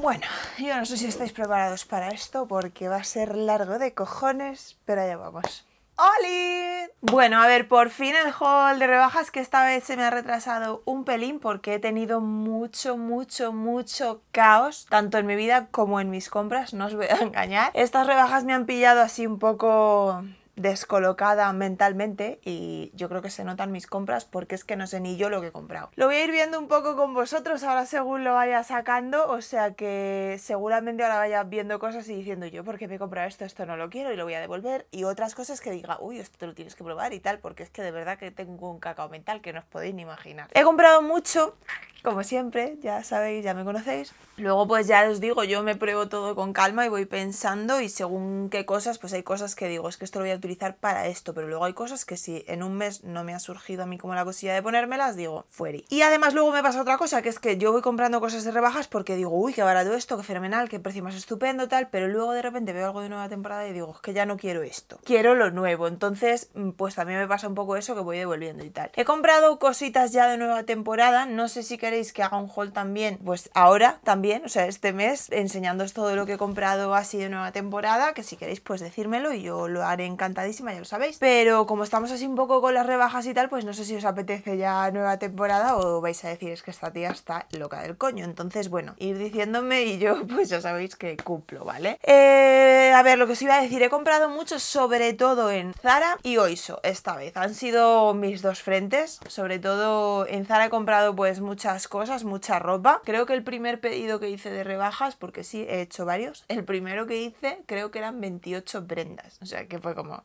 Bueno, yo no sé si estáis preparados para esto porque va a ser largo de cojones, pero allá vamos. ¡Holi! Bueno, a ver, por fin el haul de rebajas que esta vez se me ha retrasado un pelín porque he tenido mucho, mucho, mucho caos, tanto en mi vida como en mis compras, no os voy a engañar. Estas rebajas me han pillado así un poco descolocada mentalmente y yo creo que se notan mis compras porque es que no sé ni yo lo que he comprado. Lo voy a ir viendo un poco con vosotros ahora según lo vaya sacando, o sea que seguramente ahora vaya viendo cosas y diciendo yo porque me he comprado esto, esto no lo quiero y lo voy a devolver y otras cosas que diga, uy, esto te lo tienes que probar y tal, porque es que de verdad que tengo un cacao mental que no os podéis ni imaginar. He comprado mucho, como siempre, ya sabéis, ya me conocéis. Luego pues ya os digo, yo me pruebo todo con calma y voy pensando y según qué cosas, pues hay cosas que digo, es que esto lo voy a utilizar para esto, pero luego hay cosas que si en un mes no me ha surgido a mí como la cosilla de ponérmelas, digo, fuera Y además luego me pasa otra cosa, que es que yo voy comprando cosas de rebajas porque digo, uy, qué barato esto, qué fenomenal, qué precio más estupendo, tal, pero luego de repente veo algo de nueva temporada y digo, es que ya no quiero esto, quiero lo nuevo, entonces mm, pues también me pasa un poco eso que voy devolviendo y tal. He comprado cositas ya de nueva temporada, no sé si queréis que haga un haul también, pues ahora también, o sea, este mes, enseñándoos todo lo que he comprado así de nueva temporada, que si queréis pues decírmelo y yo lo haré encantado ya lo sabéis. Pero como estamos así un poco con las rebajas y tal, pues no sé si os apetece ya nueva temporada o vais a decir es que esta tía está loca del coño. Entonces, bueno, ir diciéndome y yo pues ya sabéis que cumplo, ¿vale? Eh, a ver, lo que os iba a decir, he comprado mucho sobre todo en Zara y Oiso esta vez. Han sido mis dos frentes, sobre todo en Zara he comprado pues muchas cosas, mucha ropa. Creo que el primer pedido que hice de rebajas, porque sí, he hecho varios, el primero que hice creo que eran 28 prendas. O sea, que fue como,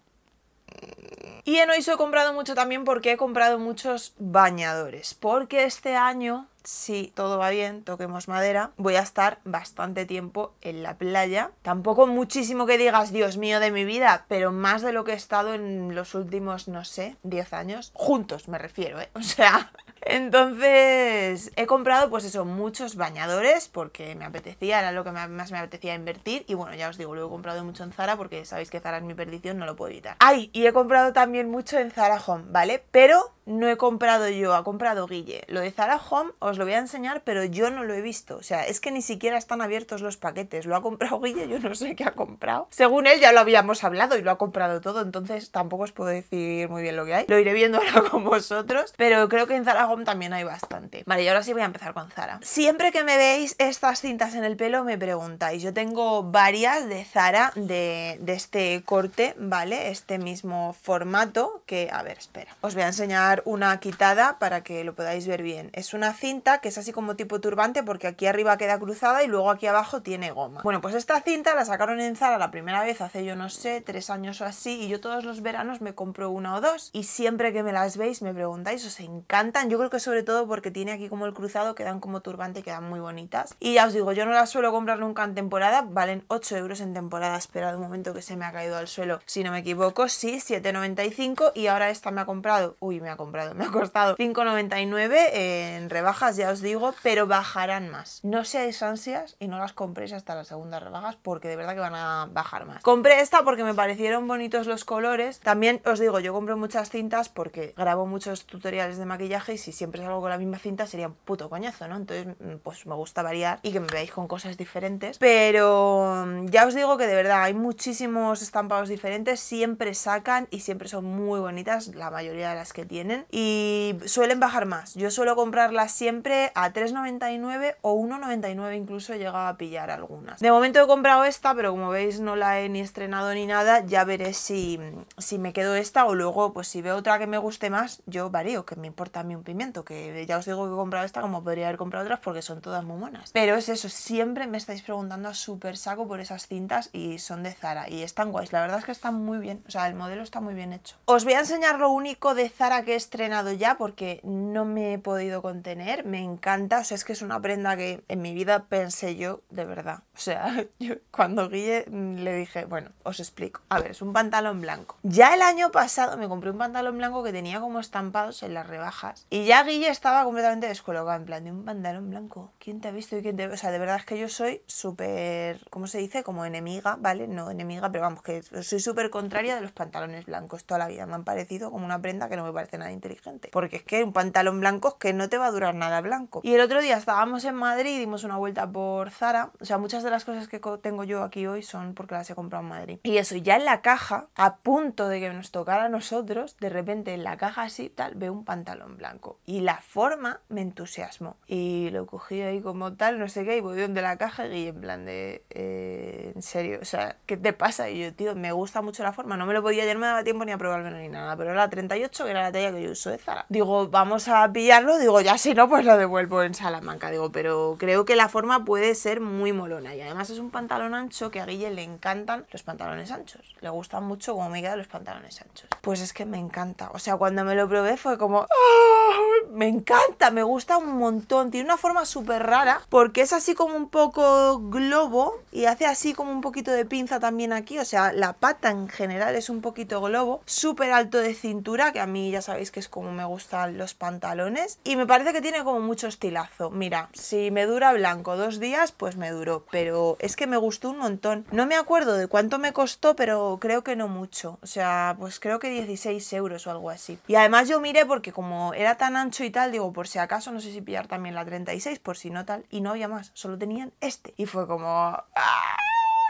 y en se he comprado mucho también porque he comprado muchos bañadores. Porque este año, si todo va bien, toquemos madera, voy a estar bastante tiempo en la playa. Tampoco muchísimo que digas, Dios mío de mi vida, pero más de lo que he estado en los últimos, no sé, 10 años. Juntos me refiero, ¿eh? O sea, entonces he comprado pues eso, muchos bañadores porque me apetecía, era lo que más me apetecía invertir y bueno, ya os digo, lo he comprado mucho en Zara porque sabéis que Zara es mi perdición, no lo puedo evitar. Ay, y he comprado también mucho en Zara Home, ¿vale? Pero no he comprado yo, ha comprado Guille. Lo de Zara Home os lo voy a enseñar, pero yo no lo he visto. O sea, es que ni siquiera están abiertos los paquetes. Lo ha comprado Guille, yo no sé qué ha comprado. Según él ya lo habíamos hablado y lo ha comprado todo, entonces tampoco os puedo decir muy bien lo que hay. Lo iré viendo ahora con vosotros, pero creo que en Zara Home también hay bastante. Vale, y ahora sí voy a empezar con Zara. Siempre que me veis estas cintas en el pelo me preguntáis. Yo tengo varias de Zara de, de este corte, ¿vale? Este mismo formato que... A ver, espera. Os voy a enseñar una quitada para que lo podáis ver bien. Es una cinta que es así como tipo turbante porque aquí arriba queda cruzada y luego aquí abajo tiene goma. Bueno, pues esta cinta la sacaron en Zara la primera vez hace yo no sé, tres años o así y yo todos los veranos me compro una o dos y siempre que me las veis me preguntáis, os encantan. Yo creo que sobre todo porque tiene aquí como el cruzado, quedan como turbante quedan muy bonitas. Y ya os digo, yo no las suelo comprar nunca en temporada, valen 8 euros en temporada. Esperad un momento que se me ha caído al suelo, si no me equivoco, sí, 7,95 y ahora esta me ha comprado, uy, me ha me ha costado 5,99 en rebajas, ya os digo, pero bajarán más. No seáis ansias y no las compréis hasta las segundas rebajas porque de verdad que van a bajar más. Compré esta porque me parecieron bonitos los colores. También os digo, yo compro muchas cintas porque grabo muchos tutoriales de maquillaje y si siempre salgo con la misma cinta sería un puto coñazo, ¿no? Entonces, mm, pues me gusta variar y que me veáis con cosas diferentes. Pero mm, ya os digo que de verdad hay muchísimos estampados diferentes, siempre sacan y siempre son muy bonitas la mayoría de las que tienen y suelen bajar más. Yo suelo comprarlas siempre a 3,99 o 1,99 incluso he llegado a pillar algunas. De momento he comprado esta, pero como veis no la he ni estrenado ni nada, ya veré si, si me quedo esta o luego pues si veo otra que me guste más, yo varío, que me importa a mí un pimiento, que ya os digo que he comprado esta como podría haber comprado otras porque son todas muy monas. Pero es eso, siempre me estáis preguntando a súper saco por esas cintas y son de Zara y están guays, la verdad es que están muy bien, o sea, el modelo está muy bien hecho. Os voy a enseñar lo único de Zara que es estrenado ya porque no me he podido contener, me encanta, o sea, es que es una prenda que en mi vida pensé yo de verdad. O sea, yo cuando Guille mm, le dije, bueno, os explico. A ver, es un pantalón blanco. Ya el año pasado me compré un pantalón blanco que tenía como estampados en las rebajas y ya Guille estaba completamente descolocada en plan, de un pantalón blanco, ¿quién te ha visto y quién te... O sea, de verdad es que yo soy súper, ¿cómo se dice? Como enemiga, ¿vale? No enemiga, pero vamos, que soy súper contraria de los pantalones blancos toda la vida. Me han parecido como una prenda que no me parece nada inteligente. Porque es que un pantalón blanco es que no te va a durar nada blanco. Y el otro día estábamos en Madrid, dimos una vuelta por Zara. O sea, muchas de las cosas que tengo yo aquí hoy son porque las he comprado en Madrid. Y eso, ya en la caja, a punto de que nos tocara a nosotros, de repente en la caja así, tal, veo un pantalón blanco. Y la forma me entusiasmó. Y lo cogí ahí como tal, no sé qué, y voy donde la caja y en plan de... Eh, en serio, o sea, ¿qué te pasa? Y yo, tío, me gusta mucho la forma. No me lo podía, ayer no me daba tiempo ni a probarlo ni nada. Pero era la 38, que era la talla que yo uso de Zara. Digo, vamos a pillarlo, digo, ya si no, pues lo devuelvo en Salamanca, digo, pero creo que la forma puede ser muy molona y además es un pantalón ancho que a Guille le encantan los pantalones anchos, le gustan mucho como me quedan los pantalones anchos. Pues es que me encanta, o sea, cuando me lo probé fue como, ah, me encanta, me gusta un montón, tiene una forma súper rara porque es así como un poco globo y hace así como un poquito de pinza también aquí, o sea, la pata en general es un poquito globo, súper alto de cintura, que a mí ya sabéis que es como me gustan los pantalones. Y me parece que tiene como mucho estilazo. Mira, si me dura blanco dos días, pues me duró. Pero es que me gustó un montón. No me acuerdo de cuánto me costó, pero creo que no mucho. O sea, pues creo que 16 euros o algo así. Y además yo miré porque como era tan ancho y tal, digo, por si acaso, no sé si pillar también la 36, por si no tal. Y no había más, solo tenían este. Y fue como... ¡ah!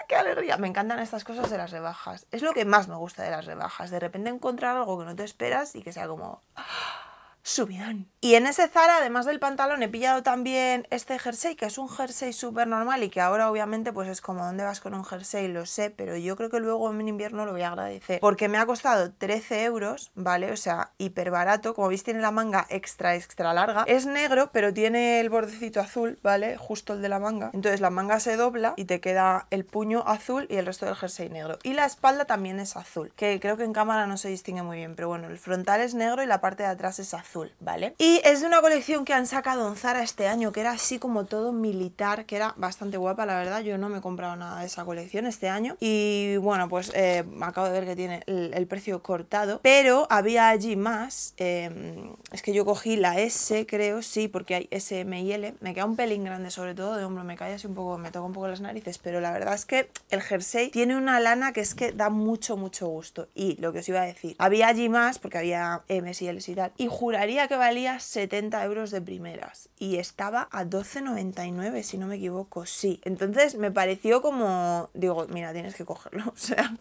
qué alegría. Me encantan estas cosas de las rebajas. Es lo que más me gusta de las rebajas. De repente encontrar algo que no te esperas y que sea como, subidón. Y en ese Zara, además del pantalón, he pillado también este jersey, que es un jersey súper normal y que ahora obviamente pues es como, ¿dónde vas con un jersey? Lo sé, pero yo creo que luego en invierno lo voy a agradecer. Porque me ha costado 13 euros, ¿vale? O sea, hiper barato. Como veis tiene la manga extra, extra larga. Es negro, pero tiene el bordecito azul, ¿vale? Justo el de la manga. Entonces la manga se dobla y te queda el puño azul y el resto del jersey negro. Y la espalda también es azul, que creo que en cámara no se distingue muy bien, pero bueno, el frontal es negro y la parte de atrás es azul. ¿vale? Y es de una colección que han sacado en Zara este año, que era así como todo militar, que era bastante guapa, la verdad. Yo no me he comprado nada de esa colección este año. Y bueno, pues eh, acabo de ver que tiene el, precio cortado, pero había allí más. Em, es que yo cogí la S, creo, sí, porque hay S, M y L. Me queda un pelín grande, sobre todo de hombro, me cae así un poco, me toca un poco las narices, pero la verdad es que el jersey tiene una lana que es que da mucho, mucho gusto. Y lo que os iba a decir, había allí más, porque había M y L y tal, y jura que valía 70 euros de primeras y estaba a 12,99 si no me equivoco, sí. Entonces me pareció como, digo, mira, tienes que cogerlo, o sea,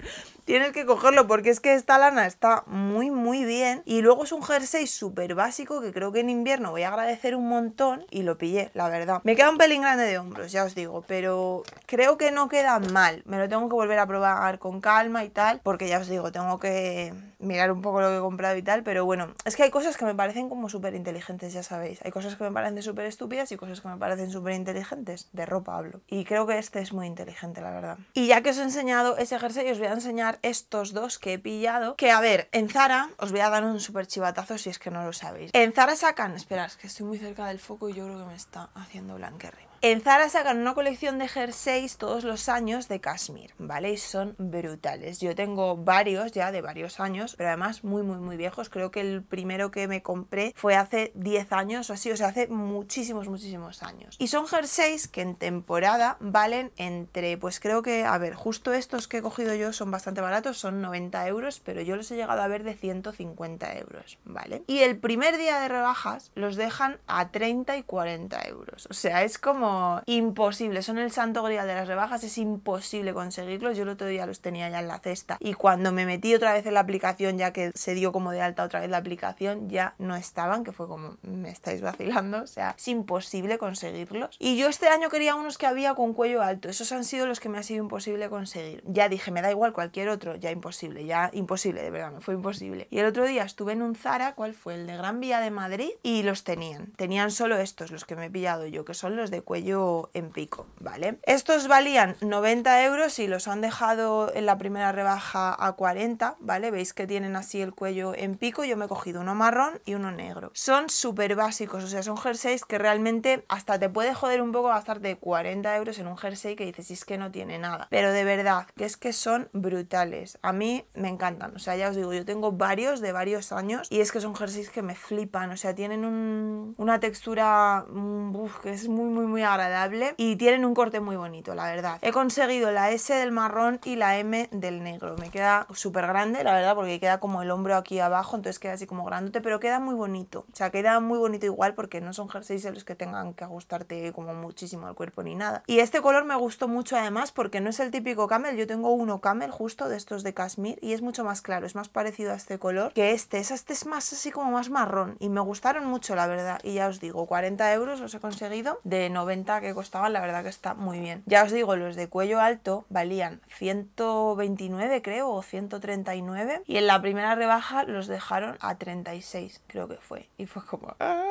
tienes que cogerlo porque es que esta lana está muy, muy bien y luego es un jersey súper básico que creo que en invierno voy a agradecer un montón y lo pillé, la verdad. Me queda un pelín grande de hombros, ya os digo, pero creo que no queda mal. Me lo tengo que volver a probar con calma y tal, porque ya os digo, tengo que mirar un poco lo que he comprado y tal, pero bueno, es que hay cosas que me parecen parecen como súper inteligentes, ya sabéis. Hay cosas que me parecen súper estúpidas y cosas que me parecen súper inteligentes. De ropa hablo. Y creo que este es muy inteligente, la verdad. Y ya que os he enseñado ese ejercicio, os voy a enseñar estos dos que he pillado. Que a ver, en Zara, os voy a dar un súper chivatazo si es que no lo sabéis. En Zara sacan... Esperad, que estoy muy cerca del foco y yo creo que me está haciendo blanquear en Zara sacan una colección de jerseys todos los años de cashmere, ¿vale? Y son brutales. Yo tengo varios ya de varios años, pero además muy, muy, muy viejos. Creo que el primero que me compré fue hace 10 años o así, o sea, hace muchísimos, muchísimos años. Y son jerseys que en temporada valen entre, pues creo que, a ver, justo estos que he cogido yo son bastante baratos, son 90 euros, pero yo los he llegado a ver de 150 euros, ¿vale? Y el primer día de rebajas los dejan a 30 y 40 euros. O sea, es como imposible. Son el santo grial de las rebajas, es imposible conseguirlos. Yo el otro día los tenía ya en la cesta y cuando me metí otra vez en la aplicación, ya que se dio como de alta otra vez la aplicación, ya no estaban, que fue como, me estáis vacilando, o sea, es imposible conseguirlos. Y yo este año quería unos que había con cuello alto, esos han sido los que me ha sido imposible conseguir. Ya dije, me da igual cualquier otro, ya imposible, ya imposible, de verdad, me fue imposible. Y el otro día estuve en un Zara, ¿cuál fue? El de Gran Vía de Madrid, y los tenían. Tenían solo estos, los que me he pillado yo, que son los de cuello cuello en pico, ¿vale? Estos valían 90 euros y los han dejado en la primera rebaja a 40, ¿vale? Veis que tienen así el cuello en pico, yo me he cogido uno marrón y uno negro. Son súper básicos, o sea, son jerseys que realmente hasta te puede joder un poco gastarte 40 euros en un jersey que dices, es que no tiene nada. Pero de verdad, que es que son brutales. A mí me encantan, o sea, ya os digo, yo tengo varios de varios años y es que son jerseys que me flipan, o sea, tienen una textura mm, que es muy, muy, muy agradable y tienen un corte muy bonito, la verdad. He conseguido la S del marrón y la M del negro. Me queda súper grande, la verdad, porque queda como el hombro aquí abajo, entonces queda así como grandote, pero queda muy bonito. O sea, queda muy bonito igual porque no son jerseys los que tengan que ajustarte como muchísimo al cuerpo ni nada. Y este color me gustó mucho además porque no es el típico camel, yo tengo uno camel justo de estos de cashmere y es mucho más claro, es más parecido a este color que este. Este es más así como más marrón y me gustaron mucho, la verdad. Y ya os digo, 40 euros los he conseguido de 90 que costaban, la verdad que está muy bien. Ya os digo, los de cuello alto valían 129 creo o 139 y en la primera rebaja los dejaron a 36 creo que fue y fue como... Ah"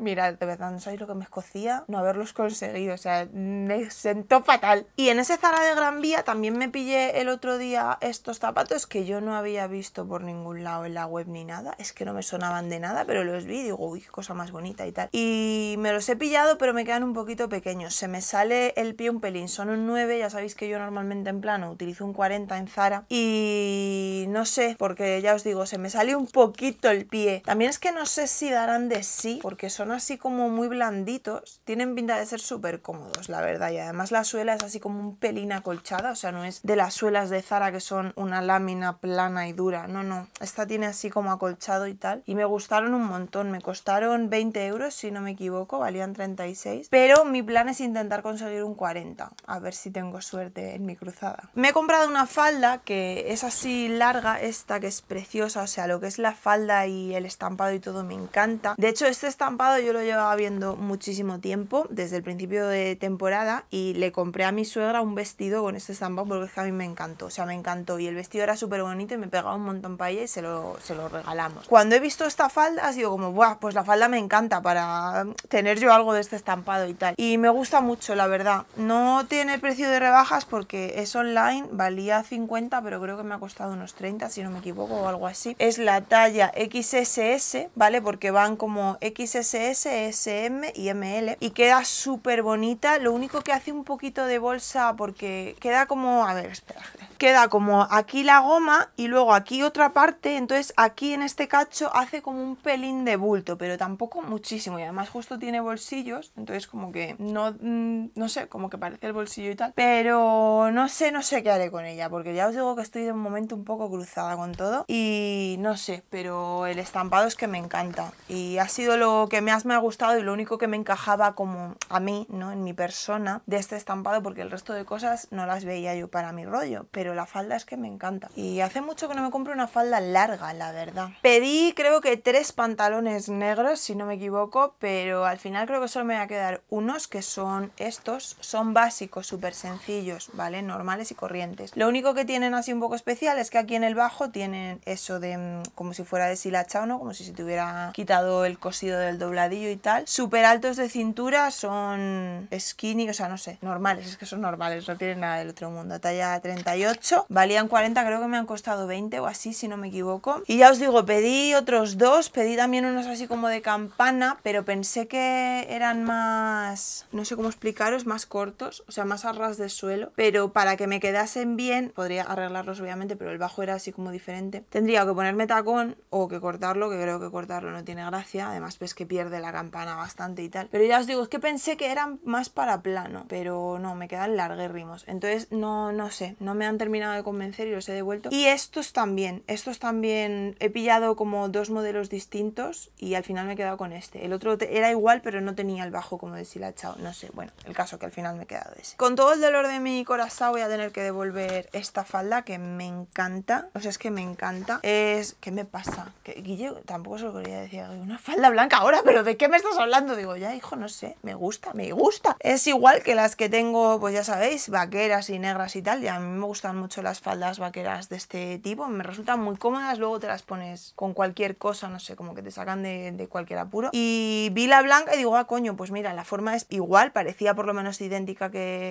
mirad, de verdad no sabéis lo que me escocía no haberlos conseguido, o sea, me sentó fatal. Y en ese Zara de Gran Vía también me pillé el otro día estos zapatos que yo no había visto por ningún lado en la web ni nada, es que no me sonaban de nada, pero los vi y digo, uy, qué cosa más bonita y tal. Y me los he pillado, pero me quedan un poquito pequeños, se me sale el pie un pelín, son un 9, ya sabéis que yo normalmente en plano utilizo un 40 en Zara y no sé, porque ya os digo, se me sale un poquito el pie. También es que no sé si darán de sí, porque son así como muy blanditos, tienen pinta de ser súper cómodos, la verdad. Y además la suela es así como un pelín acolchada, o sea, no es de las suelas de Zara que son una lámina plana y dura, no, no. Esta tiene así como acolchado y tal. Y me gustaron un montón, me costaron 20 euros, si no me equivoco, valían 36. Pero mi plan es intentar conseguir un 40, a ver si tengo suerte en mi cruzada. Me he comprado una falda que es así larga, esta que es preciosa, o sea, lo que es la falda y el estampado y todo me encanta. De hecho, este estampado yo lo llevaba viendo muchísimo tiempo, desde el principio de temporada, y le compré a mi suegra un vestido con este estampado porque es que a mí me encantó, o sea, me encantó. Y el vestido era súper bonito y me pegaba un montón para ella y se lo, se lo regalamos. Cuando he visto esta falda, ha sido como, Buah, pues la falda me encanta para tener yo algo de este estampado y tal. Y me gusta mucho, la verdad. No tiene precio de rebajas porque es online, valía 50, pero creo que me ha costado unos 30, si no me equivoco, o algo así. Es la talla XSS, ¿vale? Porque van como XSS SSM y ML y queda súper bonita. Lo único que hace un poquito de bolsa porque queda como... A ver, espera. Queda como aquí la goma y luego aquí otra parte. Entonces aquí en este cacho hace como un pelín de bulto, pero tampoco muchísimo. Y además justo tiene bolsillos, entonces como que no... Mm, no sé, como que parece el bolsillo y tal. Pero no sé, no sé qué haré con ella porque ya os digo que estoy de un momento un poco cruzada con todo. Y no sé, pero el estampado es que me encanta. Y ha sido lo que me ha me ha gustado y lo único que me encajaba como a mí, ¿no? En mi persona, de este estampado, porque el resto de cosas no las veía yo para mi rollo, pero la falda es que me encanta. Y hace mucho que no me compro una falda larga, la verdad. Pedí creo que tres pantalones negros, si no me equivoco, pero al final creo que solo me va a quedar unos, que son estos. Son básicos, súper sencillos, ¿vale? Normales y corrientes. Lo único que tienen así un poco especial es que aquí en el bajo tienen eso de mm, como si fuera deshilachado, ¿no? Como si se te hubiera quitado el cosido del doble y tal. Súper altos de cintura, son skinny, o sea, no sé, normales, es que son normales, no tienen nada del otro mundo. Talla 38, valían 40, creo que me han costado 20 o así, si no me equivoco. Y ya os digo, pedí otros dos, pedí también unos así como de campana, pero pensé que eran más, no sé cómo explicaros, más cortos, o sea, más a ras de suelo, pero para que me quedasen bien, podría arreglarlos obviamente, pero el bajo era así como diferente. Tendría que ponerme tacón o que cortarlo, que creo que cortarlo no tiene gracia, además ves que pierde de la campana bastante y tal. Pero ya os digo, es que pensé que eran más para plano, pero no, me quedan larguerrimos Entonces, no, no sé, no me han terminado de convencer y los he devuelto. Y estos también, estos también he pillado como dos modelos distintos y al final me he quedado con este. El otro era igual, pero no tenía el bajo como de echado no sé, bueno, el caso que al final me he quedado ese. Con todo el dolor de mi corazón voy a tener que devolver esta falda que me encanta, o sea, es que me encanta. Es... ¿Qué me pasa? Que Guille tampoco se lo quería decir, una falda blanca ahora, pero ¿de qué me estás hablando? Digo, ya hijo, no sé, me gusta, me gusta. Es igual que las que tengo, pues ya sabéis, vaqueras y negras y tal, y a mí me gustan mucho las faldas vaqueras de este tipo, me resultan muy cómodas, luego te las pones con cualquier cosa, no sé, como que te sacan de, cualquier apuro. Y vi la blanca y digo, ah, coño, pues mira, la forma es igual, parecía por lo menos idéntica que,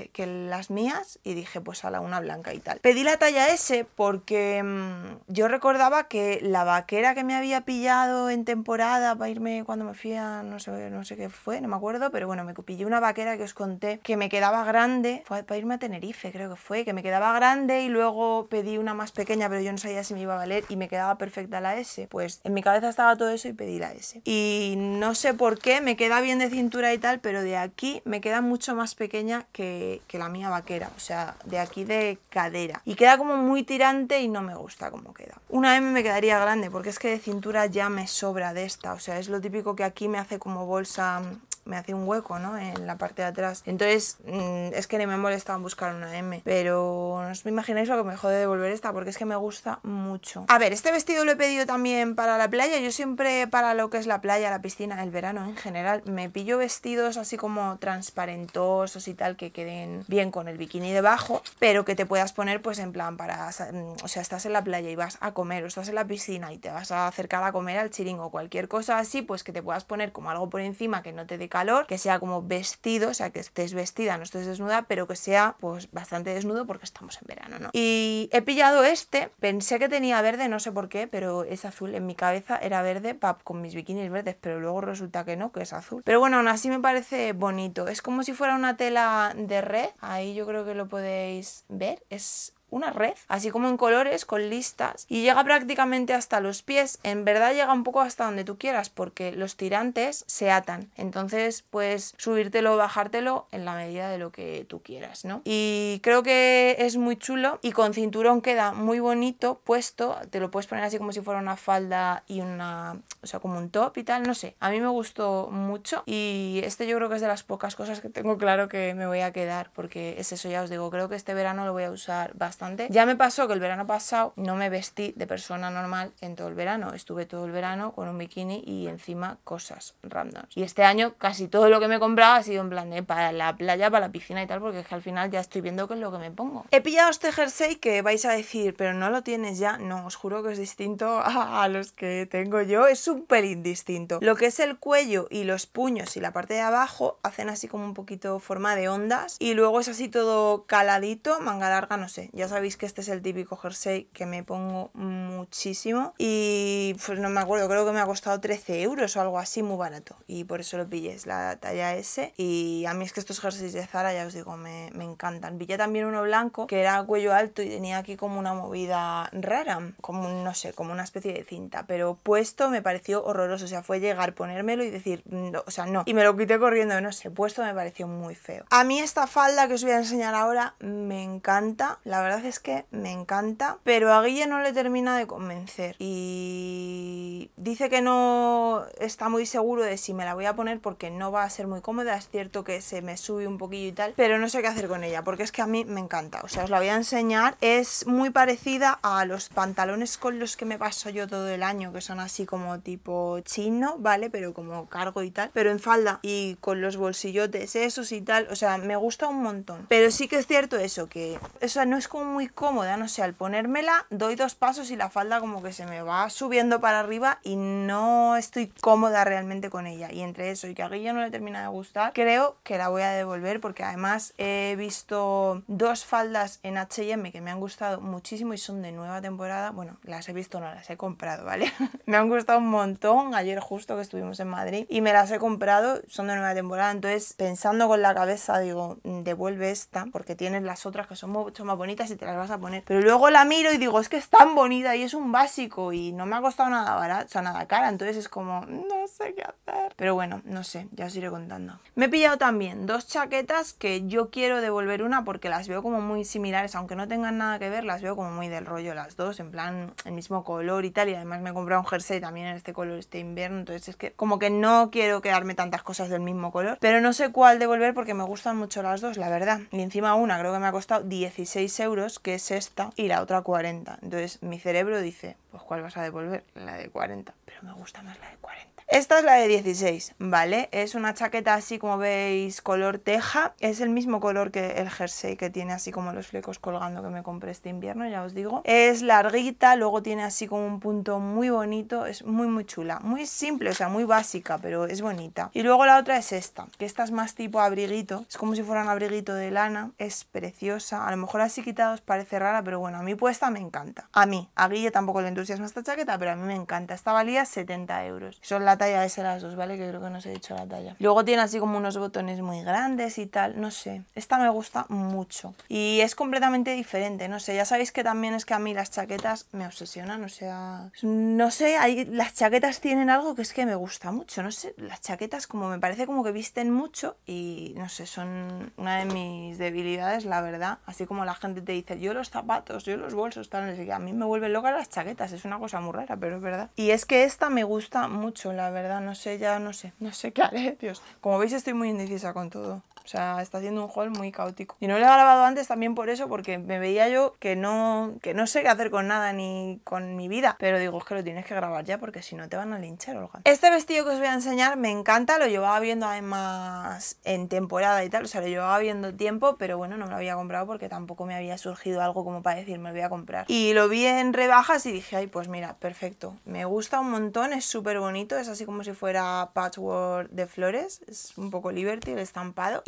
las mías, y dije, pues a la una blanca y tal. Pedí la talla S porque mm, yo recordaba que la vaquera que me había pillado en temporada para irme cuando me fui no sé, no sé qué fue, no me acuerdo, pero bueno, me pillé una vaquera que os conté que me quedaba grande, fue para irme a Tenerife creo que fue, que me quedaba grande y luego pedí una más pequeña, pero yo no sabía si me iba a valer y me quedaba perfecta la S. Pues en mi cabeza estaba todo eso y pedí la S. Y no sé por qué, me queda bien de cintura y tal, pero de aquí me queda mucho más pequeña que, que la mía vaquera, o sea, de aquí de cadera. Y queda como muy tirante y no me gusta como queda. Una M me quedaría grande porque es que de cintura ya me sobra de esta, o sea, es lo típico que aquí me hace como bolsa me hace un hueco, ¿no? En la parte de atrás. Entonces, mm, es que ni me molestado en buscar una M. Pero no os imagináis lo que me jode devolver esta, porque es que me gusta mucho. A ver, este vestido lo he pedido también para la playa. Yo siempre para lo que es la playa, la piscina, el verano en general, me pillo vestidos así como transparentosos y tal, que queden bien con el bikini debajo, pero que te puedas poner pues en plan para... Mm, o sea, estás en la playa y vas a comer, o estás en la piscina y te vas a acercar a comer al chiringo o cualquier cosa así, pues que te puedas poner como algo por encima que no te dé que sea como vestido, o sea, que estés vestida, no estés desnuda, pero que sea pues bastante desnudo porque estamos en verano, ¿no? Y he pillado este, pensé que tenía verde, no sé por qué, pero es azul, en mi cabeza era verde con mis bikinis verdes, pero luego resulta que no, que es azul. Pero bueno, aún así me parece bonito, es como si fuera una tela de red, ahí yo creo que lo podéis ver, es una red, así como en colores, con listas, y llega prácticamente hasta los pies. En verdad llega un poco hasta donde tú quieras, porque los tirantes se atan. Entonces, pues subírtelo o bajártelo en la medida de lo que tú quieras, ¿no? Y creo que es muy chulo y con cinturón queda muy bonito puesto. Te lo puedes poner así como si fuera una falda y una, o sea, como un top y tal, no sé. A mí me gustó mucho y este yo creo que es de las pocas cosas que tengo claro que me voy a quedar, porque es eso, ya os digo, creo que este verano lo voy a usar bastante ya me pasó que el verano pasado no me vestí de persona normal en todo el verano. Estuve todo el verano con un bikini y encima cosas random. Y este año casi todo lo que me he comprado ha sido en plan de para la playa, para la piscina y tal, porque es que al final ya estoy viendo qué es lo que me pongo. He pillado este jersey que vais a decir, pero no lo tienes ya. No, os juro que es distinto a los que tengo yo. Es súper indistinto Lo que es el cuello y los puños y la parte de abajo hacen así como un poquito forma de ondas y luego es así todo caladito, manga larga, no sé. Ya sabéis que este es el típico jersey que me pongo muchísimo y pues no me acuerdo, creo que me ha costado 13 euros o algo así, muy barato y por eso lo pillé, es la talla S y a mí es que estos jerseys de Zara, ya os digo, me, encantan. Pillé también uno blanco que era cuello alto y tenía aquí como una movida rara, como no sé, como una especie de cinta, pero puesto me pareció horroroso, o sea, fue llegar, ponérmelo y decir, o sea, no, y me lo quité corriendo, no sé, puesto me pareció muy feo. A mí esta falda que os voy a enseñar ahora me encanta, la verdad es que me encanta, pero a Guille no le termina de convencer y dice que no está muy seguro de si me la voy a poner porque no va a ser muy cómoda, es cierto que se me sube un poquillo y tal, pero no sé qué hacer con ella porque es que a mí me encanta, o sea, os la voy a enseñar, es muy parecida a los pantalones con los que me paso yo todo el año, que son así como tipo chino, ¿vale? Pero como cargo y tal, pero en falda y con los bolsillotes esos y tal, o sea, me gusta un montón, pero sí que es cierto eso, que, o no es como muy cómoda, no sé, al ponérmela doy dos pasos y la falda como que se me va subiendo para arriba y no estoy cómoda realmente con ella. Y entre eso y que a Guillo no le termina de gustar, creo que la voy a devolver porque además he visto dos faldas en H&M que me han gustado muchísimo y son de nueva temporada. Bueno, las he visto, no las he comprado, ¿vale? me han gustado un montón ayer justo que estuvimos en Madrid y me las he comprado, son de nueva temporada. Entonces pensando con la cabeza digo, mm, devuelve esta porque tienes las otras que son mucho más bonitas y te las vas a poner. Pero luego la miro y digo, es que es tan bonita y es un básico y no me ha costado nada barato, o sea, nada cara. Entonces es como, no sé qué hacer. Pero bueno, no sé, ya os iré contando. Me he pillado también dos chaquetas que yo quiero devolver una porque las veo como muy similares, aunque no tengan nada que ver, las veo como muy del rollo las dos, en plan el mismo color y tal. Y además me he comprado un jersey también en este color este invierno, entonces es que como que no quiero quedarme tantas cosas del mismo color. Pero no sé cuál devolver porque me gustan mucho las dos, la verdad. Y encima una creo que me ha costado 16 euros que es esta, y la otra 40. Entonces mi cerebro dice, pues ¿cuál vas a devolver? La de 40, pero me gusta más la de 40. Esta es la de 16, ¿vale? Es una chaqueta así como veis, color teja. Es el mismo color que el jersey que tiene así como los flecos colgando que me compré este invierno, ya os digo. Es larguita, luego tiene así como un punto muy bonito. Es muy, muy chula. Muy simple, o sea, muy básica, pero es bonita. Y luego la otra es esta, que esta es más tipo abriguito. Es como si fuera un abriguito de lana. Es preciosa. A lo mejor así os parece rara, pero bueno, a mí puesta me encanta. A mí, a Guille tampoco le entusiasma esta chaqueta, pero a mí me encanta. Esta valía 70 euros. Son las talla de las dos, ¿vale? Que creo que no os he dicho la talla. Luego tiene así como unos botones muy grandes y tal, no sé. Esta me gusta mucho. Y es completamente diferente, no sé. Ya sabéis que también es que a mí las chaquetas me obsesionan, o sea... No sé, hay, las chaquetas tienen algo que es que me gusta mucho, no sé. Las chaquetas como me parece como que visten mucho y no sé, son una de mis debilidades, la verdad. Así como la gente te dice, yo los zapatos, yo los bolsos, tal, no A mí me vuelven locas las chaquetas, es una cosa muy rara, pero es verdad. Y es que esta me gusta mucho, la la verdad, no sé, ya no sé, no sé qué haré, Dios. Como veis estoy muy indecisa con todo. O sea, está haciendo un haul muy caótico. Y no lo he grabado antes también por eso, porque me veía yo que no, que no sé qué hacer con nada ni con mi vida. Pero digo, es que lo tienes que grabar ya, porque si no te van a linchar, Olga. Este vestido que os voy a enseñar me encanta, lo llevaba viendo además en temporada y tal, o sea, lo llevaba viendo tiempo, pero bueno, no me lo había comprado porque tampoco me había surgido algo como para decir, me lo voy a comprar. Y lo vi en rebajas y dije, ay, pues mira, perfecto. Me gusta un montón, es súper bonito, es así como si fuera patchwork de flores, es un poco liberty el estampado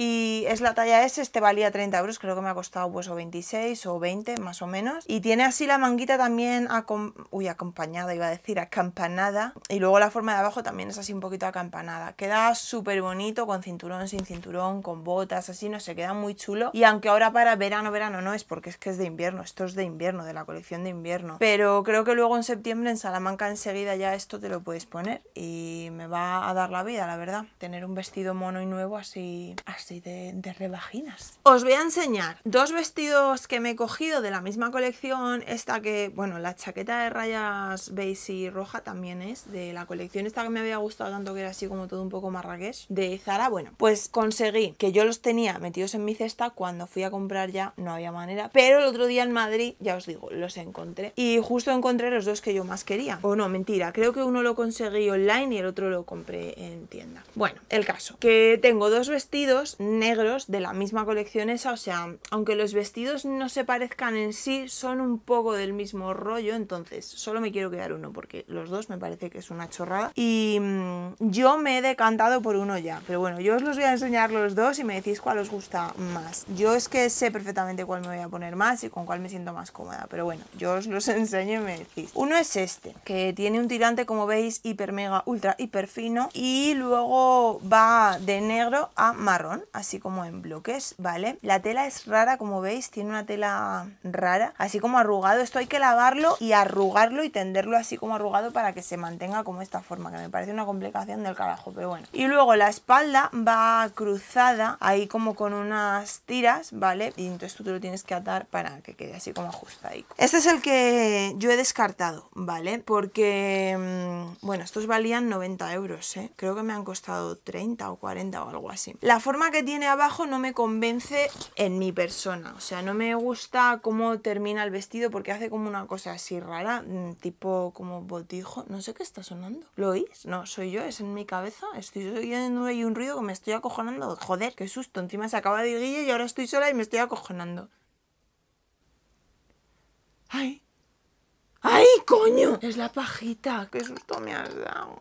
es la talla S, este valía 30 euros, creo que me ha costado pues o 26 o 20 más o menos. Y tiene así la manguita también acompañada, iba a decir, acampanada. Y luego la forma de abajo también es así un poquito acampanada. Queda súper bonito con cinturón, sin cinturón, con botas, así, no sé, queda muy chulo. Y aunque ahora para verano, verano no es, porque es que es de invierno, esto es de invierno, de la colección de invierno. Pero creo que luego en septiembre en Salamanca enseguida ya esto te lo puedes poner y me va a dar la vida, la verdad. Tener un vestido mono y nuevo así, así de, revaginas. Os voy a enseñar dos vestidos que me he cogido de la misma colección, esta que, bueno, la chaqueta de rayas beige y roja también es, de la colección esta que me había gustado tanto que era así como todo un poco marrakech, de Zara, bueno, pues conseguí que yo los tenía metidos en mi cesta cuando fui a comprar ya, no había manera, pero el otro día en Madrid, ya os digo, los encontré y justo encontré los dos que yo más quería, o no, mentira, creo que uno lo conseguí online y el otro lo compré en tienda. Bueno, el caso, que tengo dos vestidos, negros de la misma colección esa, o sea, aunque los vestidos no se parezcan en sí, son un poco del mismo rollo, entonces solo me quiero quedar uno porque los dos me parece que es una chorrada y mm, yo me he decantado por uno ya, pero bueno, yo os los voy a enseñar los dos y me decís cuál os gusta más. Yo es que sé perfectamente cuál me voy a poner más y con cuál me siento más cómoda, pero bueno, yo os los enseño y me decís. Uno es este, que tiene un tirante como veis hiper mega ultra hiper fino y luego va de negro a marrón, así como en bloques, ¿vale? La tela es rara, como veis, tiene una tela rara, así como arrugado. Esto hay que lavarlo y arrugarlo y tenderlo así como arrugado para que se mantenga como esta forma, que me parece una complicación del carajo, pero bueno. Y luego la espalda va cruzada, ahí como con unas tiras, ¿vale? Y entonces tú te lo tienes que atar para que quede así como ajustadico. Este es el que yo he descartado, ¿vale? Porque, mm, bueno, estos valían 90 euros, ¿eh? Creo que me han costado 30 o 40 o algo así. La forma que tiene abajo no me convence en mi persona. O sea, no me gusta cómo termina el vestido porque hace como una cosa así rara, mm, tipo como botijo. No sé qué está sonando. ¿Lo oís? No, soy yo, es en mi cabeza. Estoy oyendo hay un ruido que me estoy acojonando. Joder, qué susto. Encima se acaba de ir y ahora estoy sola y me estoy acojonando. ¡Ay! ¡Ay, coño! Es la pajita. ¡Qué susto me has dado!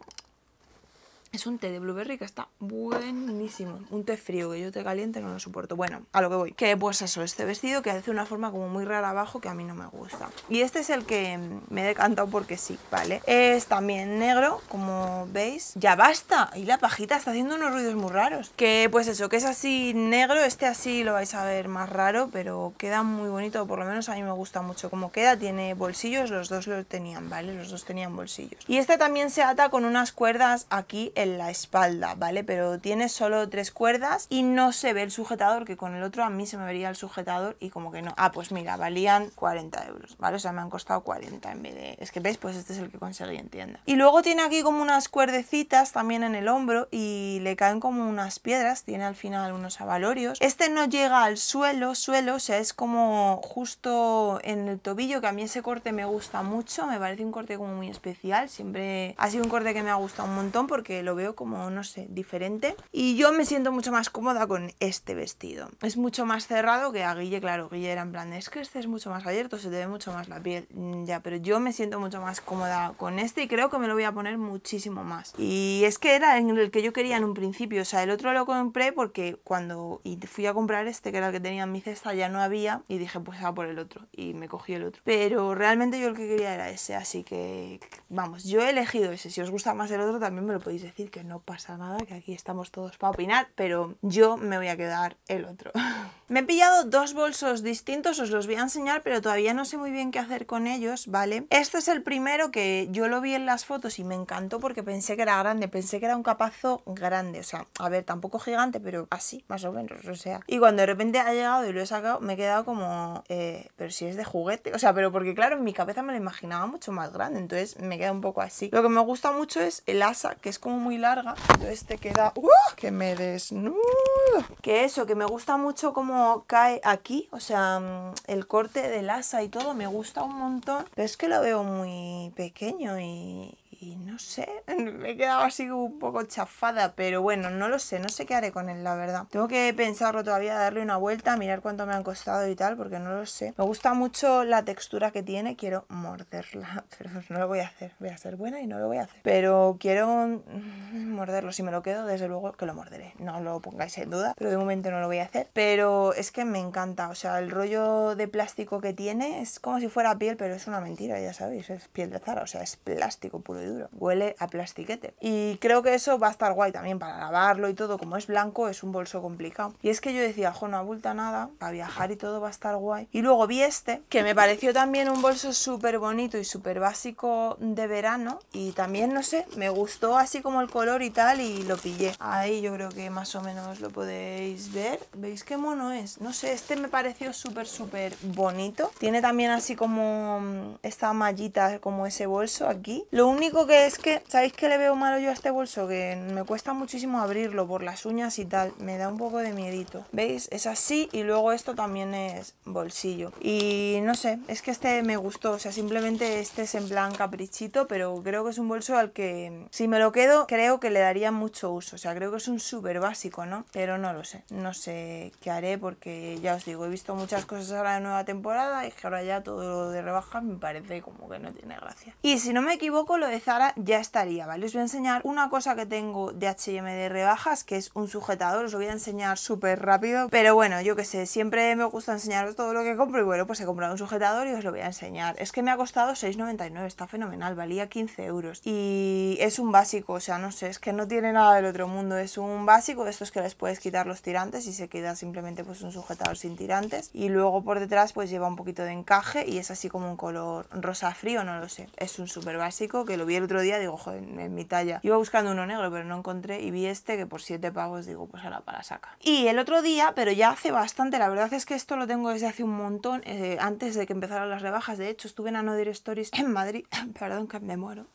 Es un té de blueberry que está buenísimo. Un té frío, que yo té caliente no lo soporto. Bueno, a lo que voy. Que pues eso, este vestido que hace una forma como muy rara abajo que a mí no me gusta. Y este es el que me he decantado porque sí, ¿vale? Es también negro, como veis. ¡Ya basta! Y la pajita está haciendo unos ruidos muy raros. Que pues eso, que es así negro. Este así lo vais a ver más raro, pero queda muy bonito. Por lo menos a mí me gusta mucho cómo queda. Tiene bolsillos, los dos lo tenían, ¿vale? Los dos tenían bolsillos. Y este también se ata con unas cuerdas aquí en la espalda, ¿vale? Pero tiene solo tres cuerdas y no se ve el sujetador, que con el otro a mí se me vería el sujetador y como que no. Ah, pues mira, valían 40 euros, ¿vale? O sea, me han costado 40 en vez de... Es que veis, pues este es el que conseguí en tienda. Y luego tiene aquí como unas cuerdecitas también en el hombro y le caen como unas piedras, tiene al final unos abalorios. Este no llega al suelo, suelo, o sea, es como justo en el tobillo, que a mí ese corte me gusta mucho, me parece un corte como muy especial, siempre ha sido un corte que me ha gustado un montón porque lo veo como, no sé, diferente. Y yo me siento mucho más cómoda con este vestido. Es mucho más cerrado que a Guille, claro, Guille era en plan, es que este es mucho más abierto, se te ve mucho más la piel. Mm, ya, pero yo me siento mucho más cómoda con este y creo que me lo voy a poner muchísimo más. Y es que era el que yo quería en un principio, o sea, el otro lo compré porque cuando fui a comprar este, que era el que tenía en mi cesta, ya no había y dije, pues a ah, por el otro. Y me cogí el otro. Pero realmente yo el que quería era ese, así que vamos, yo he elegido ese. Si os gusta más el otro también me lo podéis decir que no pasa nada, que aquí estamos todos para opinar, pero yo me voy a quedar el otro. Me he pillado dos bolsos distintos, os los voy a enseñar, pero todavía no sé muy bien qué hacer con ellos, ¿vale? Este es el primero que yo lo vi en las fotos y me encantó porque pensé que era grande, pensé que era un capazo grande, o sea, a ver, tampoco gigante, pero así, más o menos, o sea. Y cuando de repente ha llegado y lo he sacado, me he quedado como, eh, pero si es de juguete, o sea, pero porque claro, en mi cabeza me lo imaginaba mucho más grande, entonces me queda un poco así. Lo que me gusta mucho es el asa, que es como muy larga, entonces te queda, ¡uh! Que me desnudo. Que eso, que me gusta mucho como cae aquí, o sea, mm, el corte del asa y todo me gusta un montón, pero es que lo veo muy pequeño y, no sé, me he quedado así un poco chafada, pero bueno, no lo sé, no sé qué haré con él, la verdad. Tengo que pensarlo todavía, darle una vuelta, mirar cuánto me han costado y tal, porque no lo sé. Me gusta mucho la textura que tiene, quiero morderla, pero no lo voy a hacer. Voy a ser buena y no lo voy a hacer. Pero quiero morderlo, si me lo quedo, desde luego que lo morderé. No lo pongáis en duda, pero de momento no lo voy a hacer. Pero es que me encanta, o sea, el rollo de plástico que tiene es como si fuera piel, pero es una mentira, ya sabéis, es piel de Zara, o sea, es plástico puro y duro. Huele a plastiquete. Y creo que eso va a estar guay también para lavarlo y todo. Como es blanco, es un bolso complicado. Y es que yo decía, jo, no abulta nada, para viajar y todo va a estar guay. Y luego vi este, que me pareció también un bolso súper bonito y súper básico de verano. Y también, no sé, me gustó así como el color y tal y lo pillé. Ahí yo creo que más o menos lo podéis ver. ¿Veis qué mono es? No sé, este me pareció súper, súper bonito. Tiene también así como mm, esta mallita, como ese bolso aquí. Lo único que es que, ¿sabéis que le veo malo yo a este bolso? Que me cuesta muchísimo abrirlo por las uñas y tal. Me da un poco de miedito. ¿Veis? Es así y luego esto también es bolsillo. Y no sé, es que este me gustó. O sea, simplemente este es en plan caprichito, pero creo que es un bolso al que si me lo quedo, creo que le daría mucho uso. O sea, creo que es un súper básico, ¿no? Pero no lo sé. No sé qué haré porque ya os digo, he visto muchas cosas ahora de nueva temporada y que ahora ya todo lo de rebajas me parece como que no tiene gracia. Y si no me equivoco, lo decía ya estaría, ¿vale? Os voy a enseñar una cosa que tengo de H&M de rebajas, que es un sujetador, os lo voy a enseñar súper rápido, pero bueno, yo que sé, siempre me gusta enseñaros todo lo que compro y bueno, pues he comprado un sujetador y os lo voy a enseñar. Es que me ha costado 6,99, está fenomenal, valía 15 euros y es un básico, o sea, no sé, es que no tiene nada del otro mundo, es un básico de estos que les puedes quitar los tirantes y se queda simplemente pues un sujetador sin tirantes y luego por detrás pues lleva un poquito de encaje y es así como un color rosa frío, no lo sé, es un súper básico que lo voy a el otro día, digo, joder, en mi talla. Iba buscando uno negro, pero no encontré y vi este que por siete pagos, digo, pues ahora para saca. Y el otro día, pero ya hace bastante, la verdad es que esto lo tengo desde hace un montón, eh, antes de que empezaran las rebajas, de hecho, estuve en Another Stories en Madrid, perdón que me muero.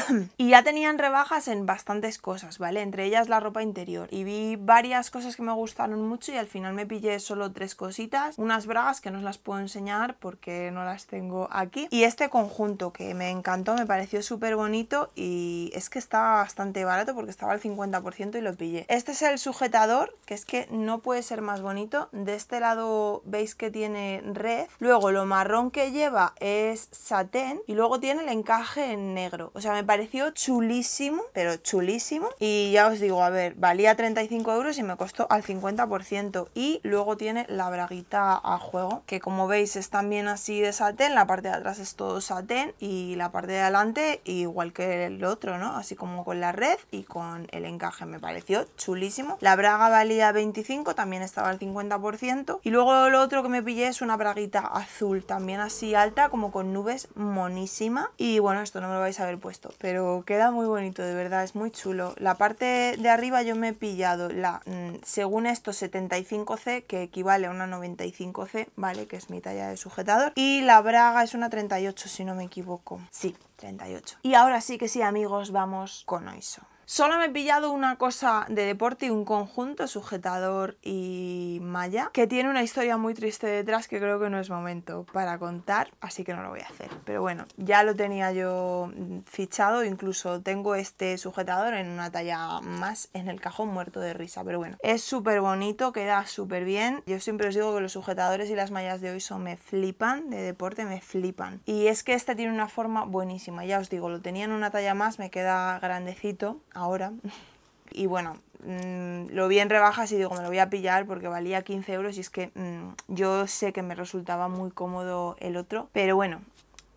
y ya tenían rebajas en bastantes cosas, ¿vale? Entre ellas la ropa interior. Y vi varias cosas que me gustaron mucho y al final me pillé solo tres cositas. Unas bragas que no os las puedo enseñar porque no las tengo aquí. Y este conjunto que me encantó, me pareció súper bonito y es que estaba bastante barato porque estaba al 50% y lo pillé. Este es el sujetador, que es que no puede ser más bonito. De este lado veis que tiene red. Luego lo marrón que lleva es satén y luego tiene el encaje en negro. O sea, me pareció chulísimo, pero chulísimo. Y ya os digo, a ver, valía 35 euros y me costó al 50%. Y luego tiene la braguita a juego, que como veis es también así de satén, la parte de atrás es todo satén y la parte de adelante igual que el otro, ¿no? Así como con la red y con el encaje, me pareció chulísimo. La braga valía 25, también estaba al 50%. Y luego lo otro que me pillé es una braguita azul, también así alta, como con nubes monísima. Y bueno, esto no me lo vais a haber puesto pero queda muy bonito, de verdad, es muy chulo. La parte de arriba yo me he pillado la, mm, según esto, 75C, que equivale a una 95C, ¿vale? Que es mi talla de sujetador. Y la braga es una 38, si no me equivoco. Sí, 38. Y ahora sí que sí, amigos, vamos con Oiso. Solo me he pillado una cosa de deporte y un conjunto, sujetador y malla, que tiene una historia muy triste detrás que creo que no es momento para contar, así que no lo voy a hacer. Pero bueno, ya lo tenía yo fichado, incluso tengo este sujetador en una talla más en el cajón muerto de risa, pero bueno, es súper bonito, queda súper bien. Yo siempre os digo que los sujetadores y las mallas de hoy son me flipan, de deporte me flipan. Y es que este tiene una forma buenísima, ya os digo, lo tenía en una talla más, me queda grandecito, ahora. Y bueno, mm, lo vi en rebajas y digo, me lo voy a pillar porque valía 15 euros y es que mm, yo sé que me resultaba muy cómodo el otro. Pero bueno,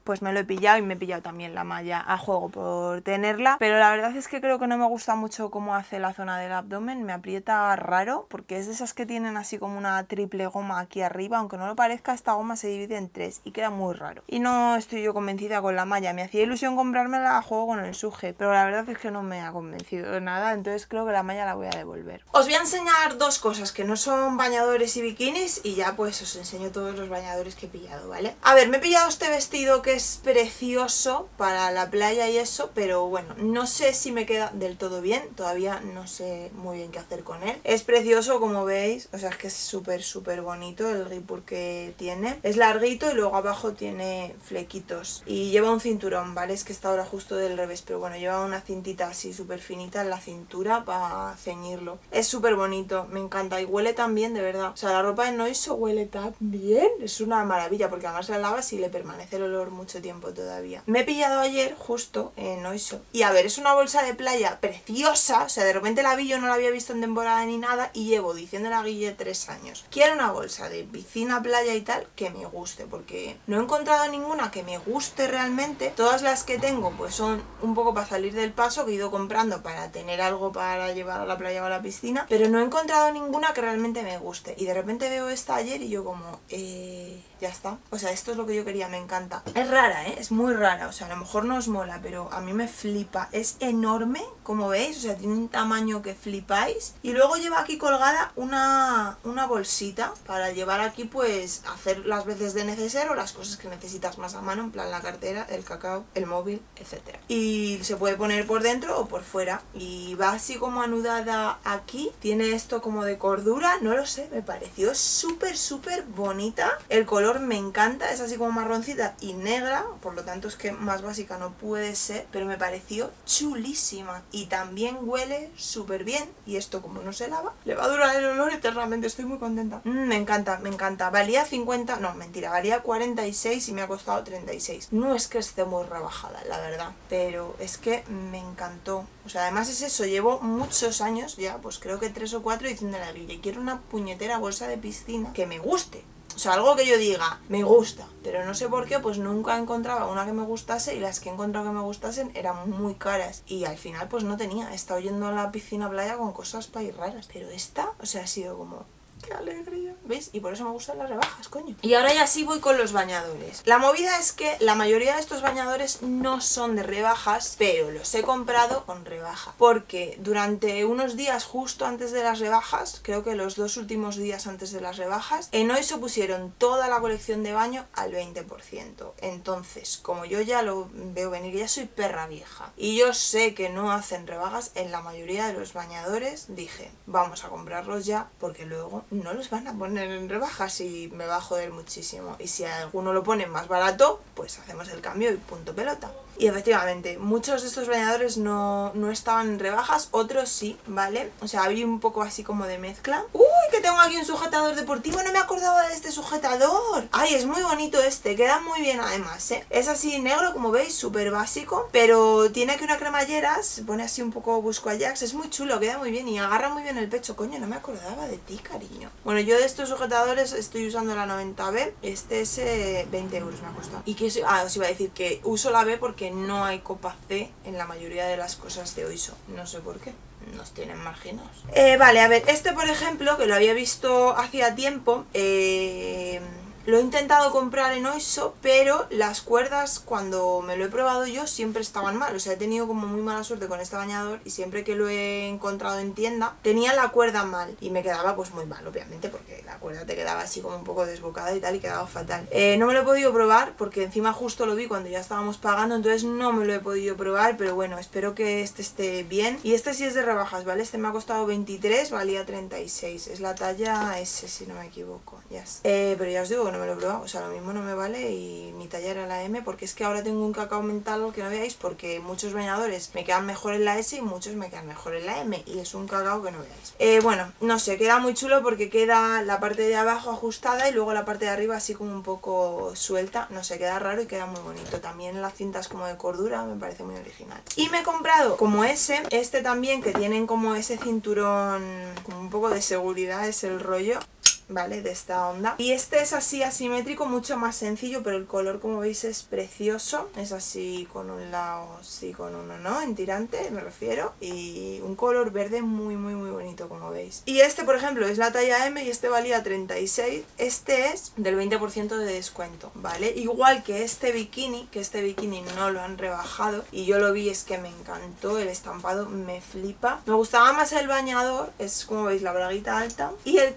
pues me lo he pillado y me he pillado también la malla a juego por tenerla. Pero la verdad es que creo que no me gusta mucho cómo hace la zona del abdomen, me aprieta raro porque es de esas que tienen así como una triple goma aquí arriba, aunque no lo parezca esta goma se divide en tres y queda muy raro. Y no estoy yo convencida con la malla, me hacía ilusión comprármela a juego con el suje, pero la verdad es que no me ha convencido nada, entonces creo que la malla la voy a devolver. Os voy a enseñar dos cosas que no son bañadores y bikinis y ya pues os enseño todos los bañadores que he pillado, ¿vale? A ver, me he pillado este vestido que es precioso para la playa y eso, pero bueno, no sé si me queda del todo bien, todavía no sé muy bien qué hacer con él. Es precioso como veis, o sea, es que es súper súper bonito el ripur que tiene. Es larguito y luego abajo tiene flequitos y lleva un cinturón, ¿vale? Es que está ahora justo del revés, pero bueno, lleva una cintita así súper finita en la cintura para ceñirlo. Es súper bonito, me encanta y huele tan de verdad. O sea, la ropa de Noiso huele tan bien, es una maravilla porque además la lava y le permanece el olor muy mucho tiempo todavía. Me he pillado ayer justo en Oiso. Y a ver, es una bolsa de playa preciosa. O sea, de repente la vi, yo no la había visto en temporada ni nada. Y llevo diciendo la Guille tres años. Quiero una bolsa de piscina, playa y tal que me guste. Porque no he encontrado ninguna que me guste realmente. Todas las que tengo pues son un poco para salir del paso. Que he ido comprando para tener algo para llevar a la playa o a la piscina. Pero no he encontrado ninguna que realmente me guste. Y de repente veo esta ayer y yo como... Eh ya está. O sea, esto es lo que yo quería, me encanta. Es rara, ¿eh? Es muy rara, o sea, a lo mejor no os mola, pero a mí me flipa. Es enorme, como veis, o sea, tiene un tamaño que flipáis. Y luego lleva aquí colgada una, una bolsita para llevar aquí, pues, hacer las veces de o las cosas que necesitas más a mano, en plan la cartera, el cacao, el móvil, etc. Y se puede poner por dentro o por fuera. Y va así como anudada aquí. Tiene esto como de cordura, no lo sé, me pareció súper, súper bonita. El color me encanta, es así como marroncita y negra, por lo tanto es que más básica no puede ser, pero me pareció chulísima, y también huele súper bien y esto como no se lava, le va a durar el olor eternamente, estoy muy contenta. Mm, me encanta, me encanta. Valía 50, no, mentira, valía 46 y me ha costado 36. No es que esté muy rebajada, la verdad, pero es que me encantó. O sea, además es eso, llevo muchos años ya, pues creo que 3 o 4 diciendo a la Guille, quiero una puñetera bolsa de piscina que me guste, o sea, algo que yo diga, me gusta, pero no sé por qué, pues nunca encontraba una que me gustase y las que he encontrado que me gustasen eran muy caras. Y al final, pues no tenía. He estado yendo a la piscina playa con cosas para ir raras. Pero esta, o sea, ha sido como, ¡Qué alegría! ¿Veis? Y por eso me gustan las rebajas, coño. Y ahora ya sí voy con los bañadores. La movida es que la mayoría de estos bañadores no son de rebajas, pero los he comprado con rebaja. Porque durante unos días justo antes de las rebajas, creo que los dos últimos días antes de las rebajas, en hoy se pusieron toda la colección de baño al 20%. Entonces, como yo ya lo veo venir, ya soy perra vieja. Y yo sé que no hacen rebajas en la mayoría de los bañadores, dije, vamos a comprarlos ya porque luego no los van a poner en rebajas y me va a joder muchísimo. Y si alguno lo pone más barato, pues hacemos el cambio y punto pelota. Y efectivamente, muchos de estos bañadores no, no estaban en rebajas, otros sí, ¿vale? O sea, había un poco así como de mezcla. ¡Uy, que tengo aquí un sujetador deportivo! ¡No me acordaba de este sujetador! ¡Ay, es muy bonito este! Queda muy bien además, ¿eh? Es así negro, como veis, súper básico, pero tiene aquí una cremallera, se pone así un poco busco Ajax, es muy chulo, queda muy bien y agarra muy bien el pecho. Coño, no me acordaba de ti, cariño. Bueno, yo de estos sujetadores estoy usando la 90B, este es 20 eh, euros me ha costado. Y que, ah, os iba a decir que uso la B porque no hay copa C en la mayoría de las cosas de OISO. No sé por qué, nos tienen márgenes eh, vale, a ver, este por ejemplo, que lo había visto hacía tiempo, eh lo he intentado comprar en Oiso, pero las cuerdas cuando me lo he probado yo siempre estaban mal. O sea, he tenido como muy mala suerte con este bañador y siempre que lo he encontrado en tienda tenía la cuerda mal y me quedaba pues muy mal, obviamente, porque la cuerda te quedaba así como un poco desbocada y tal y quedaba fatal. Eh, no me lo he podido probar porque encima justo lo vi cuando ya estábamos pagando, entonces no me lo he podido probar, pero bueno, espero que este esté bien. Y este sí es de rebajas, ¿vale? Este me ha costado 23, valía 36. Es la talla S, si no me equivoco. ya Eh, pero ya os digo, no me lo he probado, o sea, lo mismo no me vale y mi taller era la M porque es que ahora tengo un cacao mental que no veáis porque muchos bañadores me quedan mejor en la S y muchos me quedan mejor en la M y es un cacao que no veáis. Eh, bueno, no sé, queda muy chulo porque queda la parte de abajo ajustada y luego la parte de arriba así como un poco suelta, no sé, queda raro y queda muy bonito. También las cintas como de cordura me parece muy original. Y me he comprado como ese, este también que tienen como ese cinturón, como un poco de seguridad es el rollo ¿vale? De esta onda. Y este es así asimétrico, mucho más sencillo, pero el color como veis es precioso. Es así con un lado, sí con uno, ¿no? En tirante me refiero. Y un color verde muy, muy, muy bonito como veis. Y este, por ejemplo, es la talla M y este valía 36. Este es del 20% de descuento, ¿vale? Igual que este bikini, que este bikini no lo han rebajado. Y yo lo vi, es que me encantó el estampado, me flipa. Me gustaba más el bañador, es como veis la braguita alta. Y el...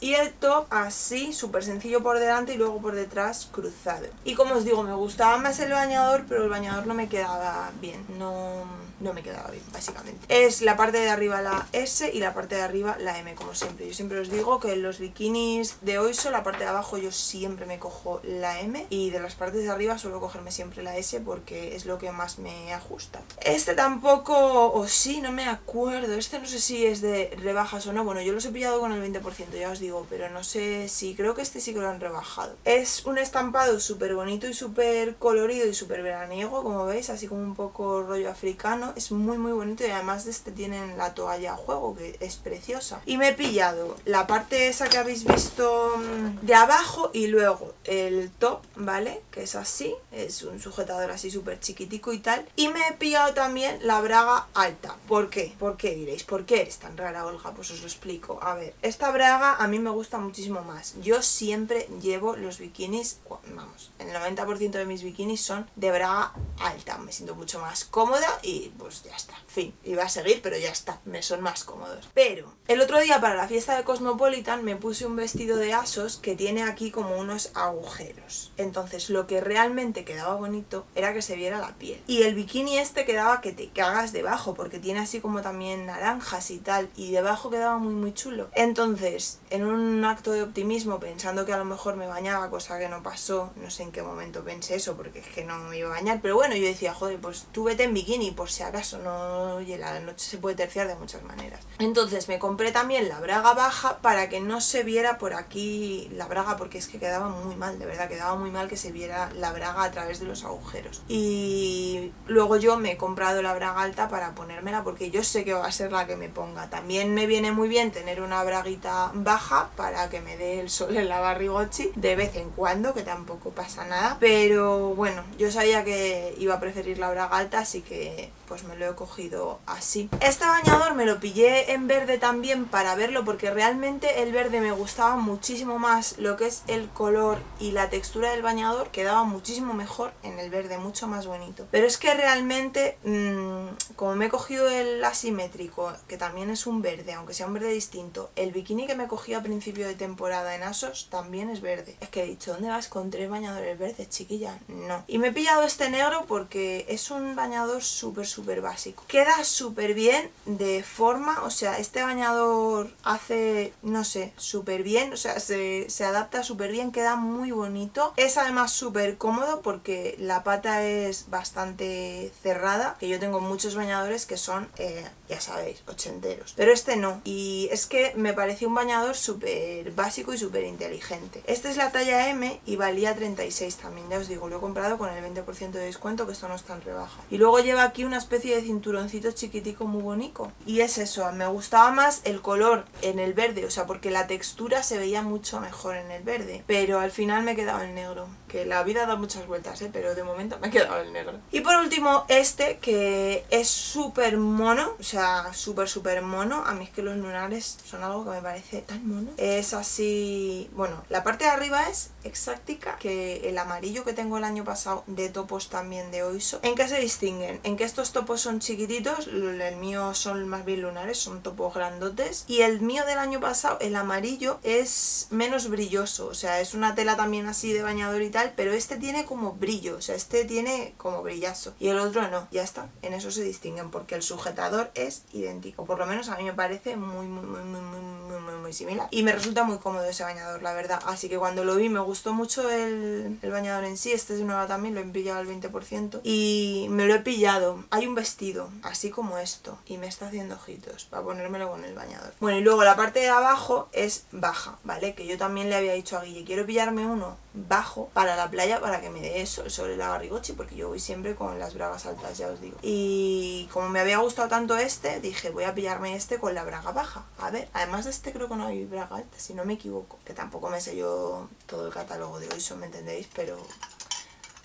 Y el así, súper sencillo por delante y luego por detrás cruzado. Y como os digo, me gustaba más el bañador, pero el bañador no me quedaba bien, no no me quedaba bien, básicamente. Es la parte de arriba la S y la parte de arriba la M, como siempre. Yo siempre os digo que en los bikinis de hoy, la parte de abajo yo siempre me cojo la M y de las partes de arriba suelo cogerme siempre la S porque es lo que más me ajusta. Este tampoco, o sí, no me acuerdo, este no sé si es de rebajas o no. Bueno, yo los he pillado con el 20%, ya os digo, pero no sé si, creo que este sí que lo han rebajado. Es un estampado súper bonito y súper colorido y súper veraniego, como veis, así como un poco rollo africano es muy muy bonito y además de este tienen la toalla a juego que es preciosa. Y me he pillado la parte esa que habéis visto mm, de abajo y luego el top, ¿vale? Que es así, es un sujetador así súper chiquitico y tal. Y me he pillado también la braga alta. ¿Por qué? ¿Por qué diréis? ¿Por qué eres tan rara Olga? Pues os lo explico. A ver, esta braga a mí me gusta muchísimo más. Yo siempre llevo los bikinis, vamos, el 90% de mis bikinis son de braga alta. Me siento mucho más cómoda y pues ya está. Fin, iba a seguir, pero ya está, me son más cómodos. Pero el otro día para la fiesta de Cosmopolitan me puse un vestido de asos que tiene aquí como unos agujeros. Entonces lo que realmente quedaba bonito era que se viera la piel. Y el bikini este quedaba que te cagas debajo, porque tiene así como también naranjas y tal, y debajo quedaba muy muy chulo. Entonces, en un acto de optimismo, pensando que a lo mejor me bañaba, cosa que no pasó, no sé en qué momento pensé eso, porque es que no me iba a bañar, pero bueno, yo decía, joder, pues tú vete en bikini, por si acaso no oye, la noche se puede terciar de muchas maneras. Entonces me compré también la braga baja para que no se viera por aquí la braga, porque es que quedaba muy mal, de verdad, quedaba muy mal que se viera la braga a través de los agujeros. Y luego yo me he comprado la braga alta para ponérmela, porque yo sé que va a ser la que me ponga. También me viene muy bien tener una braguita baja para que me dé el sol en la barrigochi de vez en cuando, que tampoco pasa nada. Pero bueno, yo sabía que iba a preferir la braga alta, así que pues me lo he cogido así. Este bañador me lo pillé en verde también para verlo porque realmente el verde me gustaba muchísimo más lo que es el color y la textura del bañador quedaba muchísimo mejor en el verde, mucho más bonito. Pero es que realmente, mm, como me he cogido el asimétrico, que también es un verde, aunque sea un verde distinto, el bikini que me cogí a principio de temporada en ASOS también es verde. Es que he dicho, ¿dónde vas con tres bañadores verdes, chiquilla? No. Y me he pillado este negro porque es un bañador súper, súper básico queda súper bien de forma, o sea, este bañador hace, no sé, súper bien, o sea, se, adapta súper bien, queda muy bonito. Es además súper cómodo porque la pata es bastante cerrada, que yo tengo muchos bañadores que son, eh, ya sabéis, ochenteros. Pero este no, y es que me parece un bañador súper básico y súper inteligente. Esta es la talla M y valía 36 también, ya os digo, lo he comprado con el 20% de descuento, que esto no es tan rebaja. Y luego lleva aquí una especie de cinturón chiquitico muy bonito. Y es eso, me gustaba más el color en el verde, o sea, porque la textura se veía mucho mejor en el verde. Pero al final me quedaba el negro que la vida da muchas vueltas, ¿eh? pero de momento me ha quedado el negro. Y por último este, que es súper mono, o sea, súper súper mono. A mí es que los lunares son algo que me parece tan mono. Es así, bueno, la parte de arriba es exáctica, que el amarillo que tengo el año pasado de topos también de Oiso. ¿En qué se distinguen? En que estos topos son chiquititos, el mío son más bien lunares, son topos grandotes. Y el mío del año pasado, el amarillo, es menos brilloso, o sea, es una tela también así de bañador y tal, pero este tiene como brillo, o sea, este tiene como brillazo y el otro no, ya está, en eso se distinguen porque el sujetador es idéntico, por lo menos a mí me parece muy, muy, muy, muy, muy, muy, muy, similar y me resulta muy cómodo ese bañador, la verdad, así que cuando lo vi me gustó mucho el, bañador en sí, este es nuevo nueva también, lo he pillado al 20% y me lo he pillado, hay un vestido así como esto y me está haciendo ojitos para ponérmelo con el bañador, bueno y luego la parte de abajo es baja, ¿vale? Que yo también le había dicho a Guille, quiero pillarme uno bajo para la playa para que me dé eso sobre la garrigochi porque yo voy siempre con las bragas altas, ya os digo. Y como me había gustado tanto este, dije voy a pillarme este con la braga baja. A ver, además de este creo que no hay braga alta, si no me equivoco. Que tampoco me sé yo todo el catálogo de Oiso, ¿me entendéis? Pero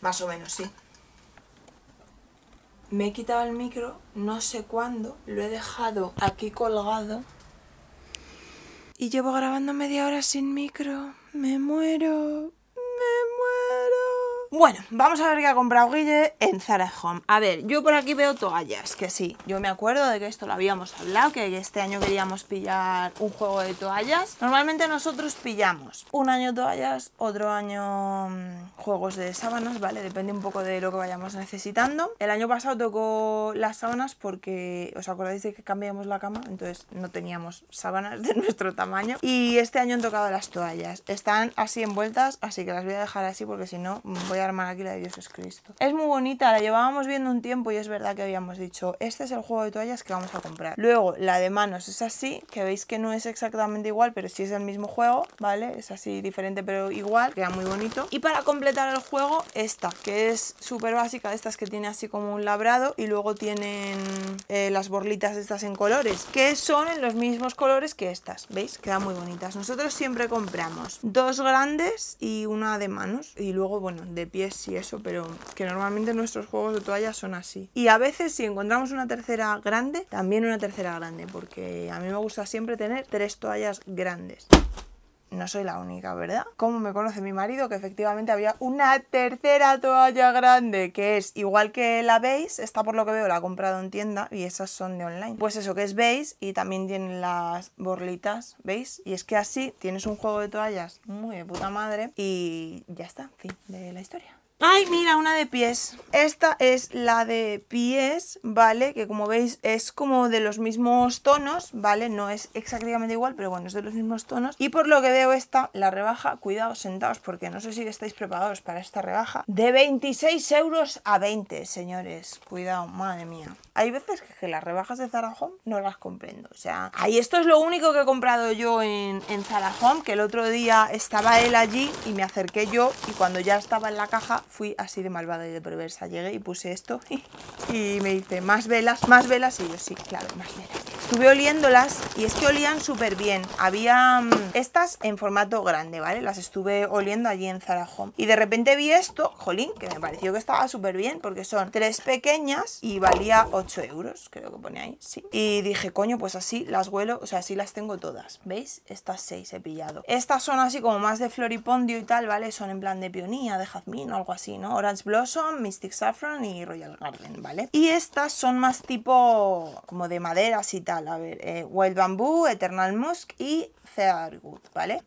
más o menos sí. Me he quitado el micro, no sé cuándo, lo he dejado aquí colgado y llevo grabando media hora sin micro. Me muero. Bueno, vamos a ver qué ha comprado Guille en Zara Home. A ver, yo por aquí veo toallas, que sí, yo me acuerdo de que esto lo habíamos hablado, que este año queríamos pillar un juego de toallas. Normalmente nosotros pillamos un año toallas, otro año mm, juegos de sábanas, ¿vale? Depende un poco de lo que vayamos necesitando. El año pasado tocó las sábanas porque, ¿os acordáis de que cambiamos la cama? Entonces no teníamos sábanas de nuestro tamaño. Y este año han tocado las toallas. Están así envueltas, así que las voy a dejar así porque si no armar aquí la de Dios es Cristo. Es muy bonita, la llevábamos viendo un tiempo y es verdad que habíamos dicho, este es el juego de toallas que vamos a comprar. Luego, la de manos es así, que veis que no es exactamente igual, pero sí es el mismo juego, ¿vale? Es así diferente pero igual, queda muy bonito. Y para completar el juego, esta, que es súper básica, estas que tiene así como un labrado y luego tienen eh, las borlitas estas en colores, que son en los mismos colores que estas, ¿veis? Quedan muy bonitas. Nosotros siempre compramos dos grandes y una de manos y luego, bueno, de pies y eso, pero que normalmente nuestros juegos de toallas son así. Y a veces si encontramos una tercera grande, también una tercera grande, porque a mí me gusta siempre tener tres toallas grandes no soy la única, ¿verdad? ¿Cómo me conoce mi marido? Que efectivamente había una tercera toalla grande, que es igual que la Base, Está por lo que veo la he comprado en tienda y esas son de online. Pues eso que es Base y también tienen las borlitas, ¿veis? Y es que así tienes un juego de toallas muy de puta madre y ya está, fin de la historia. Ay, mira, una de pies. Esta es la de pies, ¿vale? Que como veis es como de los mismos tonos, ¿vale? No es exactamente igual, pero bueno, es de los mismos tonos. Y por lo que veo esta, la rebaja, cuidado, sentados, porque no sé si estáis preparados para esta rebaja, de 26 euros a 20, señores. Cuidado, madre mía. Hay veces que las rebajas de Zara Home no las comprendo. O sea, ahí esto es lo único que he comprado yo en, en Zara que el otro día estaba él allí y me acerqué yo y cuando ya estaba en la caja fui así de malvada y de perversa. Llegué y puse esto y me dice, más velas, más velas. Y yo, sí, claro, más velas. Estuve oliéndolas y es que olían súper bien. Había mm, estas en formato grande, ¿vale? Las estuve oliendo allí en Zara Y de repente vi esto, jolín, que me pareció que estaba súper bien porque son tres pequeñas y valía 8 euros, creo que pone ahí, sí. Y dije, coño, pues así las huelo, o sea, así las tengo todas. ¿Veis? Estas seis he pillado. Estas son así como más de floripondio y tal, ¿vale? Son en plan de pionía, de jazmín o algo así, ¿no? Orange Blossom, Mystic Saffron y Royal Garden, ¿vale? Y estas son más tipo como de maderas y tal. A ver, eh, Wild Bamboo, Eternal Musk y Cedarwood, ¿vale?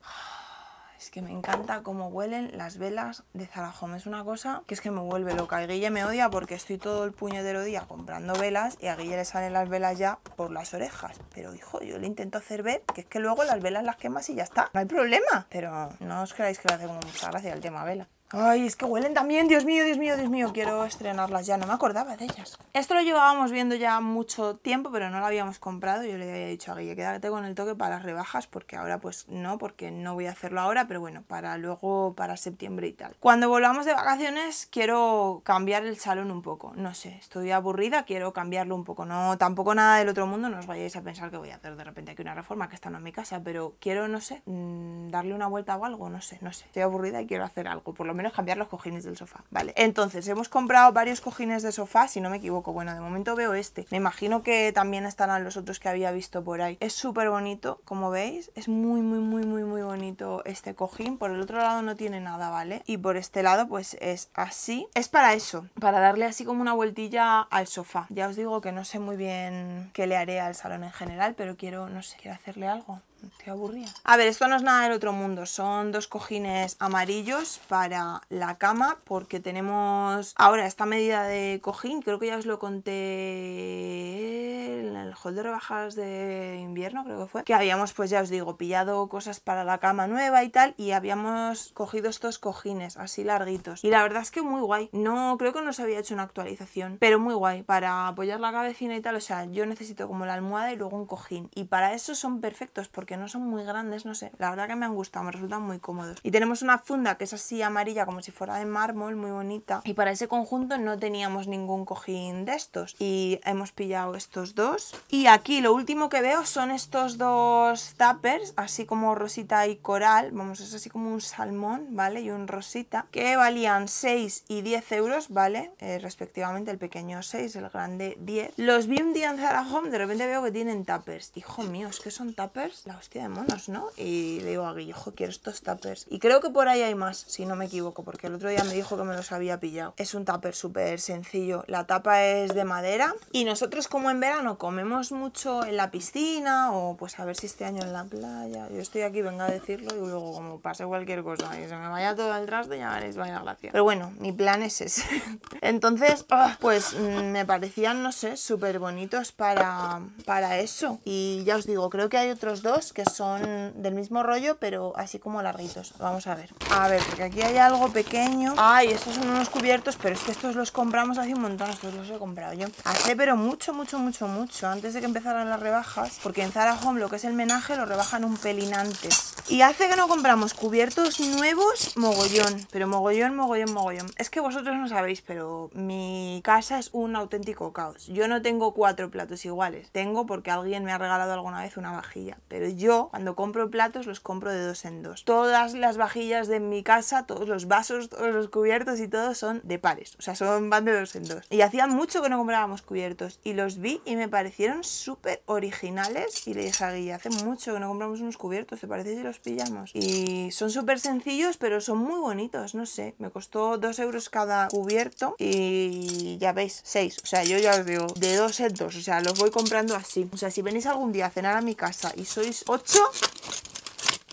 Es que me encanta cómo huelen las velas de Zara Es una cosa que es que me vuelve loca. Y Guille me odia porque estoy todo el puño puñetero día comprando velas y a Guille le salen las velas ya por las orejas. Pero hijo, yo le intento hacer ver que es que luego las velas las quemas y ya está. No hay problema. Pero no os creáis que le hace mucha gracia el tema vela. Ay, es que huelen también, Dios mío, Dios mío, Dios mío, quiero estrenarlas ya, no me acordaba de ellas. Esto lo llevábamos viendo ya mucho tiempo, pero no lo habíamos comprado, yo le había dicho a Guille, quédate con el toque para las rebajas, porque ahora pues no, porque no voy a hacerlo ahora, pero bueno, para luego, para septiembre y tal. Cuando volvamos de vacaciones quiero cambiar el salón un poco, no sé, estoy aburrida, quiero cambiarlo un poco, no, tampoco nada del otro mundo, no os vayáis a pensar que voy a hacer de repente aquí una reforma, que está en mi casa, pero quiero, no sé, mm, darle una vuelta o algo, no sé, no sé, estoy aburrida y quiero hacer algo, por lo menos cambiar los cojines del sofá. Vale, entonces hemos comprado varios cojines de sofá, si no me equivoco. Bueno, de momento veo este. Me imagino que también estarán los otros que había visto por ahí. Es súper bonito, como veis. Es muy, muy, muy, muy, muy bonito este cojín. Por el otro lado no tiene nada, ¿vale? Y por este lado pues es así. Es para eso, para darle así como una vueltilla al sofá. Ya os digo que no sé muy bien qué le haré al salón en general, pero quiero, no sé, quiero hacerle algo. Te aburría. A ver, esto no es nada del otro mundo. Son dos cojines amarillos para la cama porque tenemos ahora esta medida de cojín. Creo que ya os lo conté en el hall de rebajas de invierno, creo que fue. Que habíamos, pues ya os digo, pillado cosas para la cama nueva y tal. Y habíamos cogido estos cojines así larguitos. Y la verdad es que muy guay. No, creo que no se había hecho una actualización. Pero muy guay. Para apoyar la cabecina y tal. O sea, yo necesito como la almohada y luego un cojín. Y para eso son perfectos porque no son muy grandes, no sé. La verdad que me han gustado, me resultan muy cómodos. Y tenemos una funda que es así amarilla como si fuera de mármol, muy bonita. Y para ese conjunto no teníamos ningún cojín de estos. Y hemos pillado estos dos. Y aquí lo último que veo son estos dos tuppers, así como rosita y coral. Vamos, es así como un salmón, ¿vale? Y un rosita. Que valían 6 y 10 euros, ¿vale? Eh, respectivamente el pequeño 6, el grande 10. Los vi un día en Zara Home, de repente veo que tienen tuppers. Hijo mío, es que son tuppers, la hostia de monos, ¿no? Y le digo a Guillejo, quiero estos tuppers. Y creo que por ahí hay más, si no me equivoco, porque el otro día me dijo que me los había pillado. Es un tupper súper sencillo. La tapa es de madera y nosotros como en verano comemos mucho en la piscina o pues a ver si este año en la playa. Yo estoy aquí, venga a decirlo y luego como pase cualquier cosa y se me vaya todo el traste ya veréis, vaya gracia. Pero bueno, mi plan es ese. Entonces, ah, pues mm, me parecían, no sé, súper bonitos para, para eso. Y ya os digo, creo que hay otros dos que son del mismo rollo, pero así como larguitos. Vamos a ver. A ver, porque aquí hay algo pequeño. Ay, estos son unos cubiertos, pero es que estos los compramos hace un montón. Estos los he comprado yo. Hace pero mucho, mucho, mucho, mucho. Antes de que empezaran las rebajas. Porque en Zara Home lo que es el menaje lo rebajan un pelín antes. Y hace que no compramos cubiertos nuevos mogollón. Pero mogollón, mogollón, mogollón. Es que vosotros no sabéis, pero mi casa es un auténtico caos. Yo no tengo cuatro platos iguales. Tengo porque alguien me ha regalado alguna vez una vajilla. Pero yo yo cuando compro platos los compro de dos en dos. Todas las vajillas de mi casa, todos los vasos, todos los cubiertos y todo son de pares. O sea, son van de dos en dos. Y hacía mucho que no comprábamos cubiertos y los vi y me parecieron súper originales y le dije a Guilla, hace mucho que no compramos unos cubiertos, se parece si los pillamos? Y son súper sencillos pero son muy bonitos, no sé, me costó dos euros cada cubierto y ya veis, seis, o sea, yo ya os digo, de dos en dos, o sea, los voy comprando así. O sea, si venís algún día a cenar a mi casa y sois 어쩌?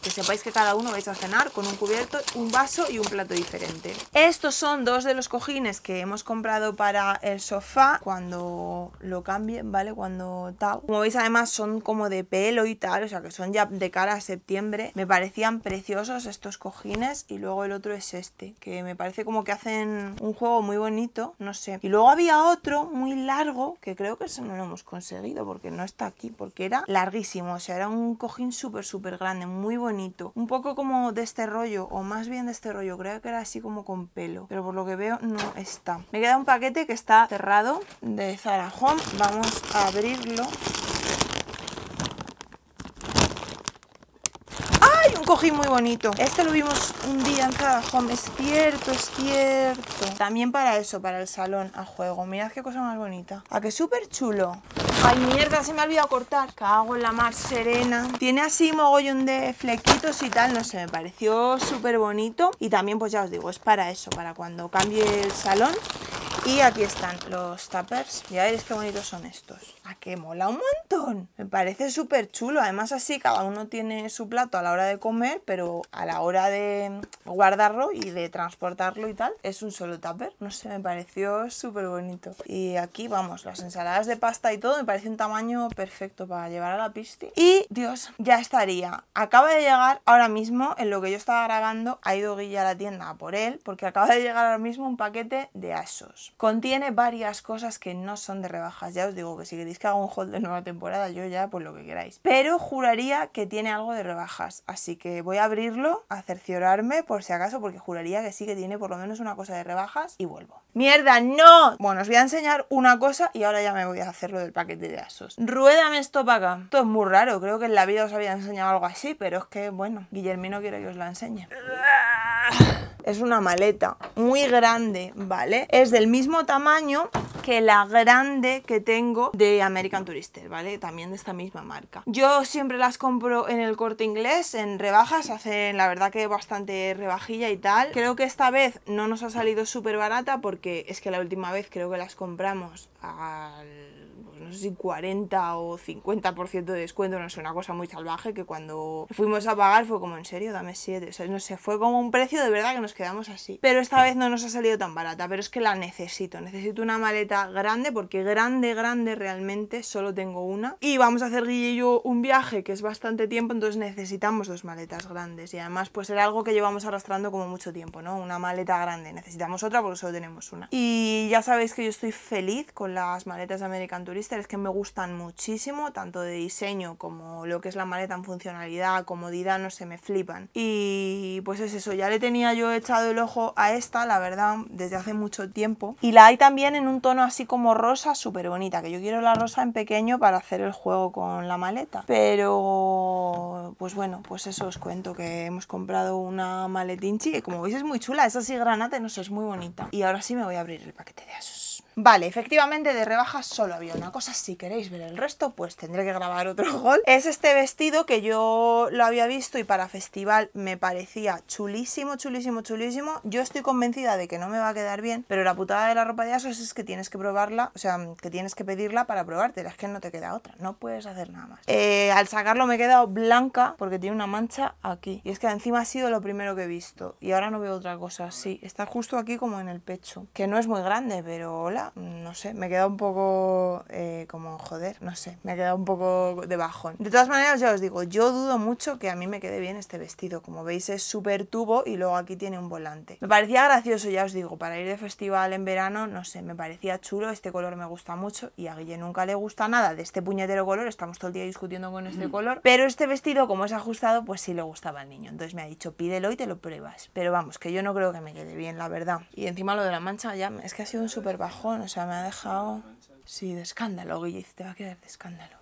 que sepáis que cada uno vais a cenar con un cubierto, un vaso y un plato diferente. Estos son dos de los cojines que hemos comprado para el sofá cuando lo cambien, ¿vale? Cuando tal. Como veis además son como de pelo y tal, o sea que son ya de cara a septiembre. Me parecían preciosos estos cojines y luego el otro es este, que me parece como que hacen un juego muy bonito, no sé. Y luego había otro muy largo, que creo que eso no lo hemos conseguido porque no está aquí, porque era larguísimo, o sea, era un cojín súper, súper grande, muy bonito un poco como de este rollo, o más bien de este rollo. Creo que era así como con pelo, pero por lo que veo no está. Me queda un paquete que está cerrado de Zara Home. Vamos a abrirlo. cogí muy bonito. Este lo vimos un día en cada home. Es cierto, es cierto. También para eso, para el salón a juego. Mirad qué cosa más bonita. ¿A que súper chulo? Ay, mierda, se me ha olvidado cortar. Cago en la mar serena. Tiene así mogollón de flequitos y tal. No sé, me pareció súper bonito. Y también, pues ya os digo, es para eso, para cuando cambie el salón. Y aquí están los tuppers. Ya veréis qué bonitos son estos a ah, que mola un montón. Me parece súper chulo. Además así cada uno tiene su plato a la hora de comer, pero a la hora de guardarlo y de transportarlo y tal, es un solo tupper. No sé, me pareció súper bonito. Y aquí vamos, las ensaladas de pasta y todo, me parece un tamaño perfecto para llevar a la pista Y Dios, ya estaría. Acaba de llegar ahora mismo, en lo que yo estaba grabando, ha ido Guilla a la tienda por él, porque acaba de llegar ahora mismo un paquete de ASOS. Contiene varias cosas que no son de rebajas. Ya os digo que si queréis que haga un haul de nueva temporada, yo ya, pues lo que queráis. Pero juraría que tiene algo de rebajas, así que voy a abrirlo, a cerciorarme por si acaso, porque juraría que sí que tiene por lo menos una cosa de rebajas y vuelvo. ¡Mierda, no! Bueno, os voy a enseñar una cosa y ahora ya me voy a hacer lo del paquete de ASOS. ruedame esto para acá. Esto es muy raro, creo que en la vida os había enseñado algo así, pero es que, bueno, Guillermino quiere que os la enseñe. Es una maleta muy grande, ¿vale? Es del mismo tamaño que la grande que tengo de American Tourister, ¿vale? También de esta misma marca. Yo siempre las compro en el corte inglés, en rebajas, hacen la verdad que bastante rebajilla y tal. Creo que esta vez no nos ha salido súper barata porque es que la última vez creo que las compramos al no sé si 40 o 50% de descuento, no sé, una cosa muy salvaje que cuando fuimos a pagar fue como, en serio, dame 7, o sea, no sé, fue como un precio de verdad que nos quedamos así. Pero esta vez no nos ha salido tan barata, pero es que la necesito, necesito una maleta grande porque grande, grande realmente solo tengo una. Y vamos a hacer Guille y yo un viaje que es bastante tiempo, entonces necesitamos dos maletas grandes y además pues era algo que llevamos arrastrando como mucho tiempo, ¿no? Una maleta grande, necesitamos otra porque solo tenemos una. Y ya sabéis que yo estoy feliz con las maletas de American Tourist es que me gustan muchísimo, tanto de diseño como lo que es la maleta en funcionalidad, comodidad, no se me flipan. Y pues es eso, ya le tenía yo echado el ojo a esta, la verdad, desde hace mucho tiempo. Y la hay también en un tono así como rosa, súper bonita, que yo quiero la rosa en pequeño para hacer el juego con la maleta. Pero, pues bueno, pues eso os cuento, que hemos comprado una maletinchi, que como veis es muy chula, es así granate, no sé, es muy bonita. Y ahora sí me voy a abrir el paquete de Asus. Vale, efectivamente de rebajas solo había una cosa, si queréis ver el resto pues tendré que grabar otro gol Es este vestido que yo lo había visto y para festival me parecía chulísimo, chulísimo, chulísimo. Yo estoy convencida de que no me va a quedar bien, pero la putada de la ropa de asos es que tienes que probarla, o sea, que tienes que pedirla para probarte es que no te queda otra, no puedes hacer nada más. Eh, al sacarlo me he quedado blanca porque tiene una mancha aquí y es que encima ha sido lo primero que he visto y ahora no veo otra cosa así, está justo aquí como en el pecho, que no es muy grande, pero hola, no sé, me queda un poco eh, como, joder, no sé, me queda quedado un poco de bajón. De todas maneras, ya os digo, yo dudo mucho que a mí me quede bien este vestido. Como veis es súper tubo y luego aquí tiene un volante. Me parecía gracioso, ya os digo, para ir de festival en verano, no sé, me parecía chulo, este color me gusta mucho y a Guille nunca le gusta nada de este puñetero color, estamos todo el día discutiendo con este color, pero este vestido, como es ajustado, pues sí le gustaba al niño. Entonces me ha dicho, pídelo y te lo pruebas. Pero vamos, que yo no creo que me quede bien, la verdad. Y encima lo de la mancha ya, es que ha sido un súper bajón o sea, me ha dejado... Sí, de escándalo, Guille, te va a quedar de escándalo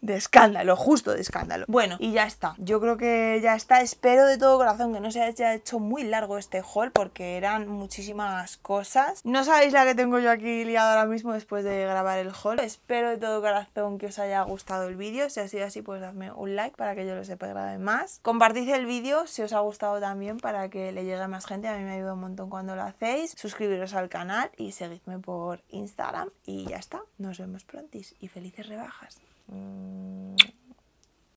de escándalo, justo de escándalo. Bueno, y ya está. Yo creo que ya está. Espero de todo corazón que no se haya hecho muy largo este haul porque eran muchísimas cosas. No sabéis la que tengo yo aquí liada ahora mismo después de grabar el haul. Espero de todo corazón que os haya gustado el vídeo. Si ha sido así, pues dadme un like para que yo lo sepa grabar más. Compartid el vídeo si os ha gustado también para que le llegue a más gente. A mí me ayuda un montón cuando lo hacéis. Suscribiros al canal y seguidme por Instagram. Y ya está. Nos vemos prontis y felices rebajas. Mm,